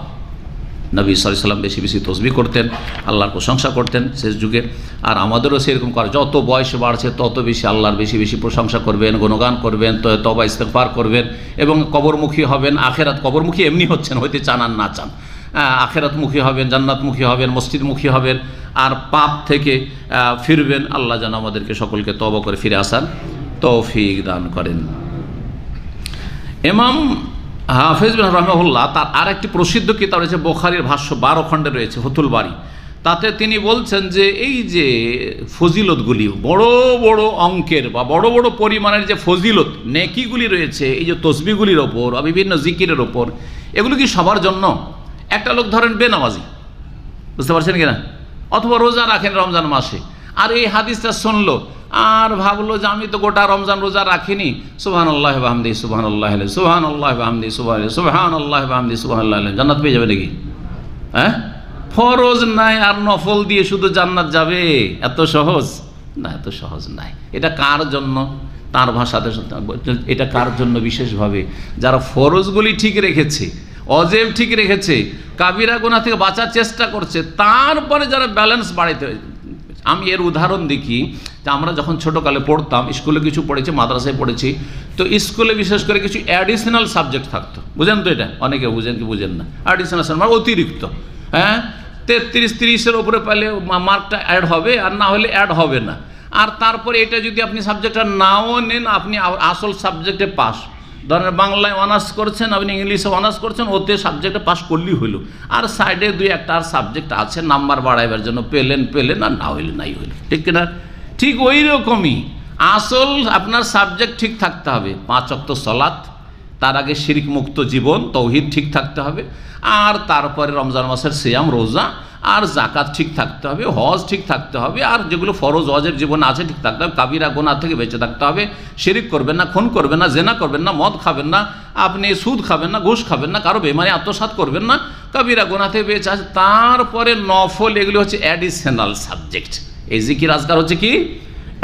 নবী সাল্লাম বেশি বেশি তসবি করতেন আল্লাহর প্রশংসা করতেন শেষ যুগে আর আমাদেরও সেরকম করা যত বয়স বাড়ছে তত বেশি আল্লাহর বেশি বেশি প্রশংসা করবেন গুণগান করবেন তবা ইস্তেফার করবেন এবং কবরমুখী হবেন আখেরাত কবরমুখী এমনি হচ্ছেন হইতে চান আর না চান আখেরাতমুখী হবেন জান্নাতমুখী হবেন মসজিদমুখী হবেন আর পাপ থেকে ফিরবেন আল্লাহ যেন আমাদেরকে সকলকে তব করে ফিরে আসার তৌফিক দান করেন এমাম হাফেজ বিন রহমাহুল্লাহ তার আর একটি প্রসিদ্ধ কিতাব রয়েছে বোখারির ভাষ্য বারো খণ্ডে রয়েছে হতুল বাড়ি তাতে তিনি বলছেন যে এই যে ফজিলতগুলি বড় বড় অঙ্কের বা বড় বড় পরিমাণের যে ফজিলত নেকিগুলি রয়েছে এই যে তসবিগুলির ওপর বা বিভিন্ন জিকিরের ওপর এগুলো কি সবার জন্য একটা লোক ধরেন বেনামাজি বুঝতে পারছেন কিনা অথবা রোজা রাখেন রমজান মাসে আর এই হাদিসটা শুনলো আর ভাবলো যে আমি তো গোটা রমজান রোজা রাখিনি সুহান আল্লাহ বাহামদি সুহান আল্লাহ সুহান আল্লাহ বাহামদি সুহান সুহান আল্লাহ বাহামদি সুহান আল্লাহ জান্নাত পেয়ে যাবে নাকি হ্যাঁ ফরজ নাই আর নফল দিয়ে শুধু জান্নাত যাবে এত সহজ না এত সহজ নাই এটা কার জন্য তার ভাষাতে এটা কার জন্য বিশেষভাবে যারা ফরজগুলি ঠিক রেখেছে অজেব ঠিক রেখেছে কাবিরা গোনা থেকে বাঁচার চেষ্টা করছে তারপরে যারা ব্যালেন্স বাড়াইতে আমি এর উদাহরণ দেখি যে আমরা যখন ছোটোকালে পড়তাম স্কুলে কিছু পড়েছি মাদ্রাসায় পড়েছি তো স্কুলে বিশেষ করে কিছু অ্যাডিশনাল সাবজেক্ট থাকতো বুঝেন তো এটা অনেকে বুঝেন কি বুঝেন না অ্যাডিশনাল মানে সাবজেক্ট অতিরিক্ত হ্যাঁ তেত্রিশ তিরিশের ওপরে পেলে মার্কটা অ্যাড হবে আর না হলে অ্যাড হবে না আর তারপরে এটা যদি আপনি সাবজেক্টটা নাও নেন আপনি আসল সাবজেক্টে পাস ধরেন বাংলায় অনার্স করছেন আপনি ইংলিশে অনার্স করছেন ওতে সাবজেক্টে পাস করলেই হইল আর সাইডে দুই একটা আর সাবজেক্ট আছে নাম্বার বাড়াইবার জন্য পেলেন পেলেন আর না হইলে নাই হইল ঠিক কিনা ঠিক ওই রকমই আসল আপনার সাবজেক্ট ঠিক থাকতে হবে পাঁচ অক্ত সলাৎ তার আগে শিরিক মুক্ত জীবন তৌহিদ ঠিক থাকতে হবে আর তারপরে রমজান মাসের সিয়াম রোজা আর জাকাত ঠিক থাকতে হবে হজ ঠিক থাকতে হবে আর যেগুলো ফরজ হজের জীবন আছে ঠিক থাকতে হবে কাবিরা গোনা থেকে বেঁচে থাকতে হবে শিরিক করবেন না খুন করবেন না জেনা করবেন না মদ খাবেন না আপনি সুদ খাবেন না ঘুষ খাবেন না কারো বেমারি আত্মসাত করবেন না কাবিরা গোনা থেকে বেঁচে আছে তারপরে নফল এগুলি হচ্ছে অ্যাডিশনাল সাবজেক্ট এই কি রাজগার হচ্ছে কি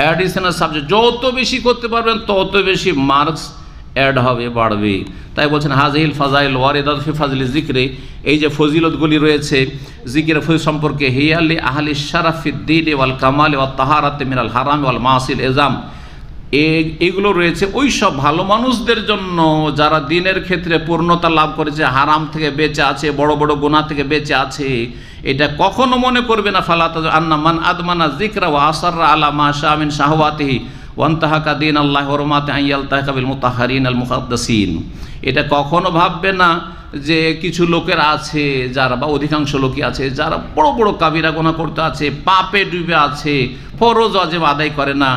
অ্যাডিশনাল সাবজেক্ট যত বেশি করতে পারবেন তত বেশি মার্কস অ্যাড হবে বাড়বে তাই বলছেন হাজিল ফাজাইল ওয়ারেদাত ফি ফাজলি জিক্রে এই যে ফজিলতগুলি রয়েছে জিকির ফজিল সম্পর্কে হেয়ালি আহলি শারাফিদ্দিন ওয়াল কামাল ওয়াল তাহারাত মিনাল হারাম ওয়াল মাসিল এজাম এইগুলো রয়েছে ওই সব ভালো মানুষদের জন্য যারা দিনের ক্ষেত্রে পূর্ণতা লাভ করেছে হারাম থেকে বেঁচে আছে বড় বড় গোনা থেকে বেঁচে আছে এটা কখনো মনে করবে না ফালাত আন্না মান আদমানা জিকরা ওয়া আসার আলা মা শাহ আমিন ওয়ান্তাহাকা আল্লাহ হরমাতে আইয়াল তাহকাবিল আল মুখাদ্দাসিন এটা কখনো ভাববে না যে কিছু লোকের আছে যারা বা অধিকাংশ লোকই আছে যারা বড় বড় কাবিরা গোনা করতে আছে পাপে ডুবে আছে ফরজ অজেব আদায় করে না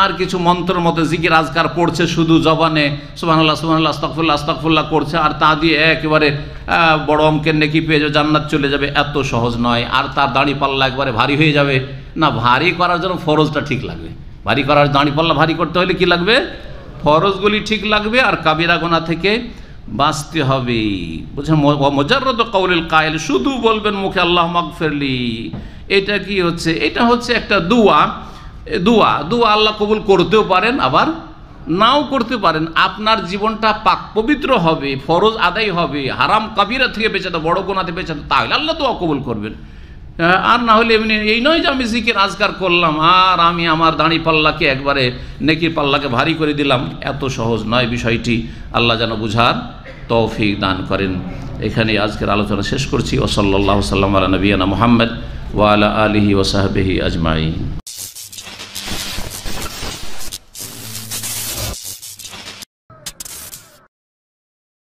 আর কিছু মন্ত্রের মতো জিকির আজকার পড়ছে শুধু জবানে সুবাহান্লাহ সুবাহান্লাহ আস্তাকফুল্লাহ আস্তাকফুল্লাহ করছে আর তা দিয়ে একেবারে বড় অঙ্কের নেকি পেয়ে যাবে জান্নাত চলে যাবে এত সহজ নয় আর তার দাঁড়ি পাল্লা একবারে ভারী হয়ে যাবে না ভারী করার জন্য ফরজটা ঠিক লাগবে ভারী করার দাঁড়িপাল্লা ভারী করতে হলে কি লাগবে ফরজগুলি ঠিক লাগবে আর কাবিরা গোনা থেকে বাঁচতে হবে বলছেন মজারত কৌলিল কায়েল শুধু বলবেন মুখে আল্লাহ ফেরলি এটা কি হচ্ছে এটা হচ্ছে একটা দুয়া দুয়া দুয়া আল্লাহ কবুল করতেও পারেন আবার নাও করতে পারেন আপনার জীবনটা পাক পবিত্র হবে ফরজ আদায় হবে হারাম কাবিরা থেকে বেঁচে বড় গোনাতে বেঁচে তাহলে আল্লাহ দোয়া কবুল করবেন আর না হলে এমনি এই নয় যে আমি জিকির আজকার করলাম আর আমি আমার দাঁড়ি পাল্লাকে একবারে নেকির পাল্লাকে ভারী করে দিলাম এত সহজ নয় বিষয়টি আল্লাহ যেন বুঝার তৌফিক দান করেন এখানে আজকের আলোচনা শেষ করছি ওসল্লা সাল্লাম আলা নবীনা মোহাম্মদ ওয়ালা আলহি ওসাহাবহি আজমাই